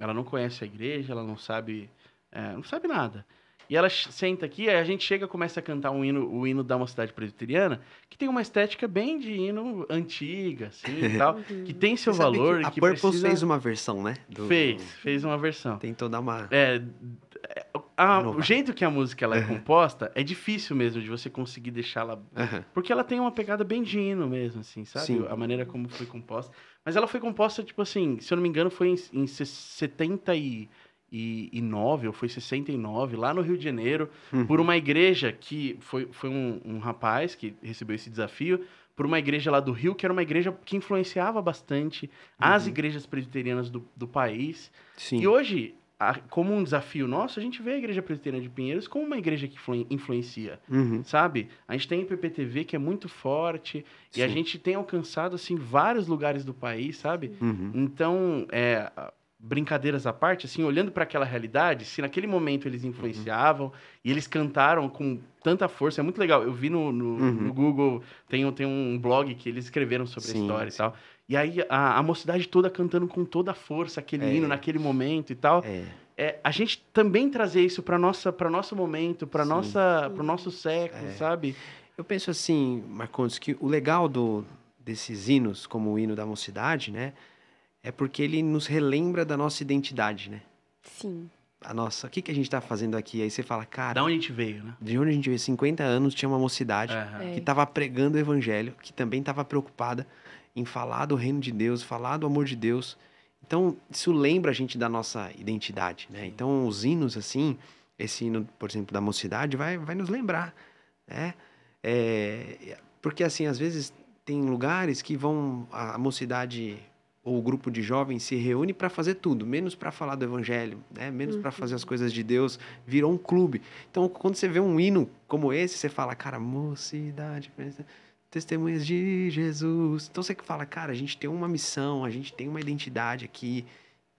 Ela não conhece a igreja, ela não sabe, é, não sabe nada. E ela senta aqui, aí a gente chega começa a cantar um hino, o hino da uma cidade presbiteriana, que tem uma estética bem de hino antiga, assim e [LAUGHS] tal, uhum. que tem seu Você valor. a que Purple precisa... fez uma versão, né? Do... Fez, fez uma versão. Tentou dar uma. É, a, o jeito que a música ela é [LAUGHS] composta é difícil mesmo de você conseguir deixá-la. Uhum. Porque ela tem uma pegada bem de hino mesmo, assim, sabe? Sim. A maneira como foi composta. Mas ela foi composta, tipo assim, se eu não me engano, foi em, em 70 e. 69, ou foi 69, lá no Rio de Janeiro, uhum. por uma igreja que foi, foi um, um, rapaz que recebeu esse desafio, por uma igreja lá do Rio, que era uma igreja que influenciava bastante uhum. as igrejas presbiterianas do, do país. Sim. E hoje, a, como um desafio nosso, a gente vê a Igreja Presbiteriana de Pinheiros como uma igreja que influencia, uhum. sabe? A gente tem o IPPTV, que é muito forte, Sim. e a gente tem alcançado, assim, vários lugares do país, sabe? Uhum. Então, é brincadeiras à parte, assim, olhando para aquela realidade, se naquele momento eles uhum. influenciavam uhum. e eles cantaram com tanta força, é muito legal. Eu vi no, no, uhum. no Google, tem, tem um blog que eles escreveram sobre sim, a história sim. e tal. E aí a, a, mocidade toda cantando com toda a força aquele é. hino naquele momento e tal. É. é a gente também trazer isso para nossa para nosso momento, para nossa para o nosso século, é. sabe? Eu penso assim, Marcondes, que o legal do desses hinos, como o hino da mocidade, né? é porque ele nos relembra da nossa identidade, né? Sim. A nossa, o que, que a gente está fazendo aqui? Aí você fala, cara. Da onde a gente veio, né? De onde a gente veio? 50 anos tinha uma mocidade uhum. que estava pregando o evangelho, que também estava preocupada em falar do reino de Deus, falar do amor de Deus. Então, isso lembra a gente da nossa identidade, né? Sim. Então, os hinos, assim, esse hino, por exemplo, da mocidade, vai, vai nos lembrar, né? É, porque, assim, às vezes tem lugares que vão... A mocidade ou o grupo de jovens se reúne para fazer tudo, menos para falar do evangelho, né? menos uhum. para fazer as uhum. coisas de Deus, virou um clube. Então, quando você vê um hino como esse, você fala, cara, mocidade, né, testemunhas de Jesus. Então você fala, cara, a gente tem uma missão, a gente tem uma identidade aqui,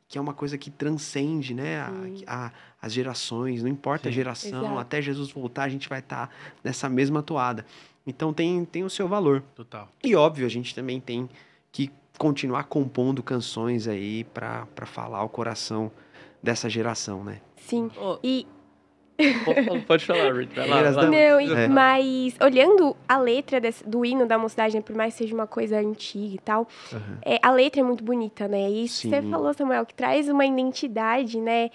que é uma coisa que transcende né, a, a, as gerações, não importa Sim. a geração, Exato. até Jesus voltar, a gente vai estar tá nessa mesma toada. Então tem, tem o seu valor. Total. E óbvio, a gente também tem que continuar compondo canções aí para falar o coração dessa geração, né? Sim. Oh. E Pode falar, Rita. Vai lá, vai. Não, é. mas olhando a letra desse, do hino da mocidade, né, por mais que seja uma coisa antiga e tal, uhum. é, a letra é muito bonita, né? E isso Sim. você falou, Samuel, que traz uma identidade, né?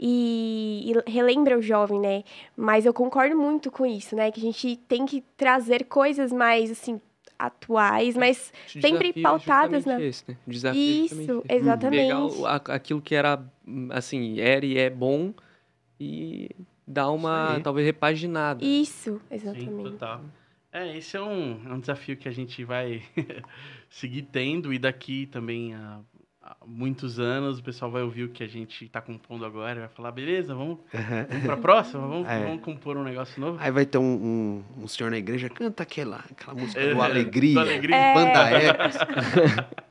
E, e, relembra o jovem, né? Mas eu concordo muito com isso, né? Que a gente tem que trazer coisas mais, assim, atuais, é. mas sempre é pautadas na. Esse, né? desafio é Isso, exatamente. Pegar aquilo que era, assim, era e é bom e dar uma, talvez, repaginada. Isso, exatamente. Sim, total. É, esse é um, é um desafio que a gente vai [LAUGHS] seguir tendo e daqui também a muitos anos, o pessoal vai ouvir o que a gente está compondo agora, vai falar, beleza, vamos, vamos para a próxima, vamos, [LAUGHS] é. vamos, compor um negócio novo. Aí vai ter um, um, um senhor na igreja, canta aquela, aquela música é, do Alegria, do Alegria. É. Banda Ecos.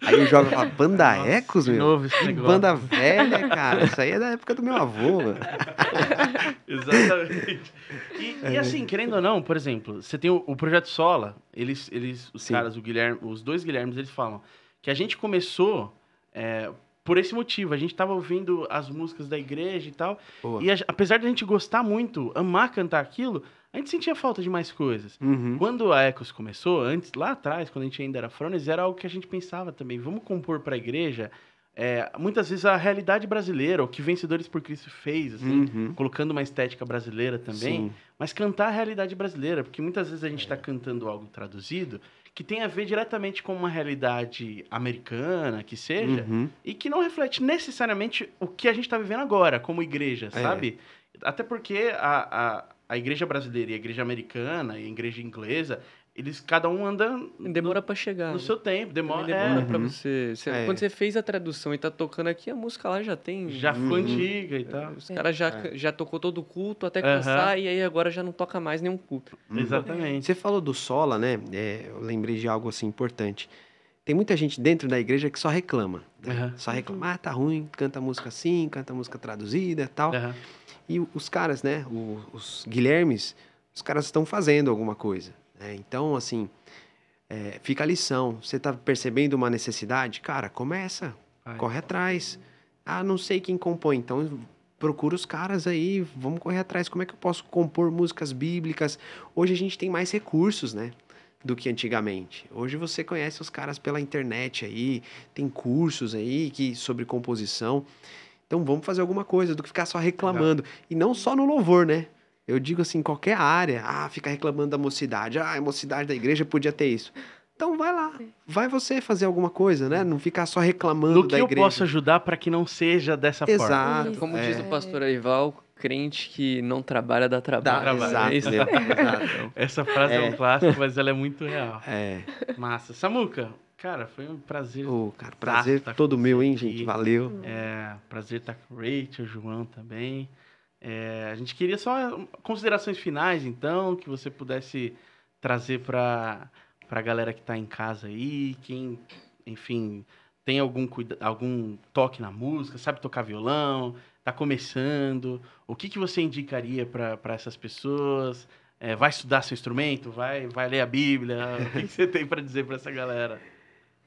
[LAUGHS] aí joga fala, Banda Nossa, Ecos, meu? Novo esse negócio. Banda velha, cara, isso aí é da época do meu avô, [LAUGHS] Exatamente. E, e, é. assim, querendo ou não, por exemplo, você tem o, o Projeto Sola, eles, eles os Sim. caras, o Guilherme, os dois Guilhermes, eles falam que a gente começou é, por esse motivo, a gente estava ouvindo as músicas da igreja e tal. Boa. E a, apesar de a gente gostar muito, amar cantar aquilo, a gente sentia falta de mais coisas. Uhum. Quando a Ecos começou, antes, lá atrás, quando a gente ainda era Frones, era algo que a gente pensava também. Vamos compor para a igreja é, muitas vezes a realidade brasileira, o que Vencedores por Cristo fez, assim, uhum. colocando uma estética brasileira também, Sim. mas cantar a realidade brasileira, porque muitas vezes a gente está é. Tá cantando algo traduzido que tem a ver diretamente com uma realidade americana, que seja, uhum. e que não reflete necessariamente o que a gente está vivendo agora, como igreja, é. sabe? Até porque a, a, a igreja brasileira e a igreja americana e a igreja inglesa, eles, cada um anda. Demora para chegar. No né? seu tempo, demora. É. demora é. pra uhum. você. você é. Quando você fez a tradução e tá tocando aqui, a música lá já tem. Já uhum. antiga e tal. Os caras já, é. já tocou todo o culto até cansar uhum. e aí agora já não toca mais nenhum culto. Uhum. Exatamente. Você falou do Sola, né? É, eu lembrei de algo assim importante tem muita gente dentro da igreja que só reclama. Né? Uhum. Só reclama, ah, tá ruim, canta música assim, canta música traduzida e tal. Uhum. E os caras, né, os, os Guilhermes, os caras estão fazendo alguma coisa. Né? então, assim, é, fica a lição. Você está percebendo uma necessidade? Cara, começa, Vai. corre atrás. Ah, não sei quem compõe, então procura os caras aí, vamos correr atrás. Como é que eu posso compor músicas bíblicas? Hoje a gente tem mais recursos, né? Do que antigamente. Hoje você conhece os caras pela internet aí, tem cursos aí que, sobre composição. Então vamos fazer alguma coisa do que ficar só reclamando. E não só no louvor, né? Eu digo assim, qualquer área. Ah, fica reclamando da mocidade. Ah, a mocidade da igreja podia ter isso. Então vai lá, vai você fazer alguma coisa, né? Não ficar só reclamando da igreja. No que eu posso ajudar para que não seja dessa Exato, forma. Exato. Como é. diz o é. pastor Aival, crente que não trabalha dá trabalho. Dá trabalho. É Exato. Exato. [LAUGHS] Essa frase é. é um clássico, mas ela é muito real. É. Massa. Samuca, Cara, foi um prazer. Oh, cara, prazer tá todo meu, hein, gente? Valeu. É, prazer estar com o Rachel, o João também. É, a gente queria só considerações finais, então, que você pudesse trazer para a galera que está em casa aí, quem, enfim, tem algum, algum toque na música, sabe tocar violão, está começando, o que, que você indicaria para essas pessoas? É, vai estudar seu instrumento? Vai, vai ler a Bíblia? o que, que você tem para dizer para essa galera?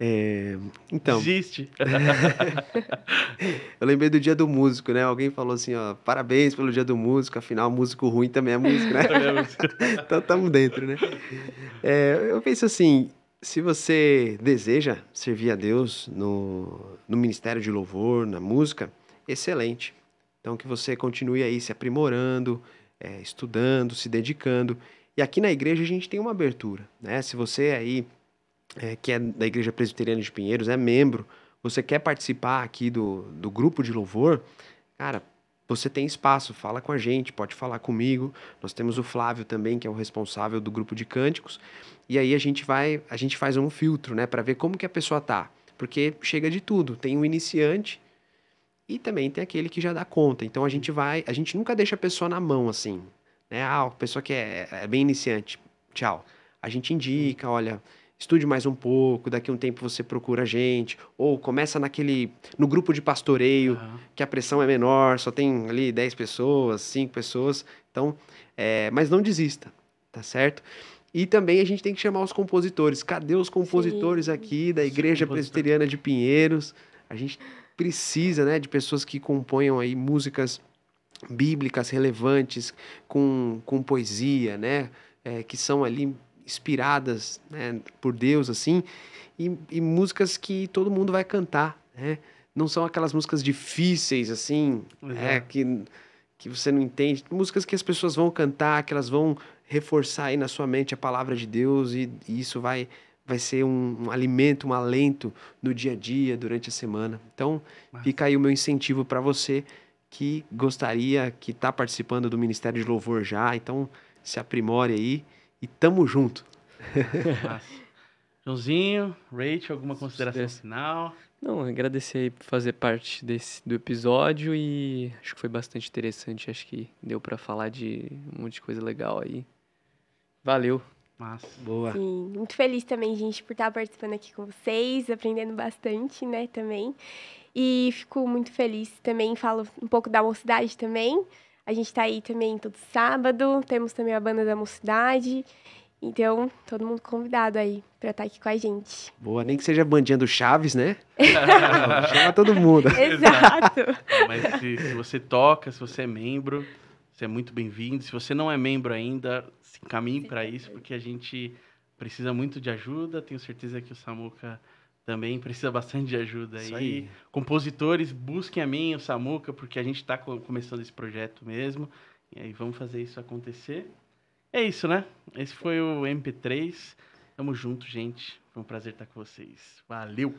É, então. Existe. [LAUGHS] eu lembrei do dia do músico, né? Alguém falou assim, ó, parabéns pelo dia do músico, afinal, músico ruim também é músico, né? É [LAUGHS] então estamos dentro, né? É, eu penso assim, se você deseja servir a Deus no, no ministério de louvor, na música, excelente. Então que você continue aí se aprimorando, é, estudando, se dedicando. E aqui na igreja a gente tem uma abertura, né? Se você aí é, que é da Igreja Presbiteriana de Pinheiros, é membro, você quer participar aqui do, do grupo de louvor, cara, você tem espaço, fala com a gente, pode falar comigo. Nós temos o Flávio também, que é o responsável do grupo de cânticos. E aí a gente vai, a gente faz um filtro, né, para ver como que a pessoa tá, porque chega de tudo. Tem o um iniciante e também tem aquele que já dá conta. Então a gente vai, a gente nunca deixa a pessoa na mão assim, né? Ah, a pessoa que é, é bem iniciante, tchau. A gente indica, olha, estude mais um pouco, daqui a um tempo você procura a gente, ou começa naquele no grupo de pastoreio, uhum. que a pressão é menor, só tem ali 10 pessoas, 5 pessoas. Então, é, mas não desista, tá certo? E também a gente tem que chamar os compositores. Cadê os compositores Sim. aqui da Igreja Sim, Presbiteriana de Pinheiros? A gente precisa, né, de pessoas que componham aí músicas bíblicas relevantes com, com poesia, né? É, que são ali inspiradas né, por Deus, assim, e, e, músicas que todo mundo vai cantar, né? Não são aquelas músicas difíceis, assim, é, que, que você não entende. Músicas que as pessoas vão cantar, que elas vão reforçar aí na sua mente a palavra de Deus e, e isso vai vai ser um, um, alimento, um alento no dia a dia, durante a semana. Então, Mas... fica aí o meu incentivo para você que gostaria, que está participando do Ministério de Louvor já. Então, se aprimore aí e tamo junto. [LAUGHS] Joãozinho, Rachel, alguma consideração final? Não, agradecer por fazer parte desse, do episódio e acho que foi bastante interessante. Acho que deu para falar de um monte de coisa legal aí. Valeu. Massa. Boa. Sim, muito feliz também, gente, por estar participando aqui com vocês, aprendendo bastante, né, também. E fico muito feliz também, falo um pouco da mocidade também. A gente está aí também todo sábado, temos também a banda da mocidade. Então, todo mundo convidado aí para estar tá aqui com a gente. Boa, nem que seja bandinha do Chaves, né? [LAUGHS] Chama todo mundo. Exato. Mas se, se, você toca, se você é membro, você é muito bem-vindo. Se você não é membro ainda, se encaminhe para isso, porque a gente precisa muito de ajuda. Tenho certeza que o Samuca também precisa bastante de ajuda. aí. compositores, busquem a mim, o Samuca, porque a gente está começando esse projeto mesmo. E aí vamos fazer isso acontecer. É isso, né? Esse foi o MP3. Tamo junto, gente. Foi um prazer estar com vocês. Valeu!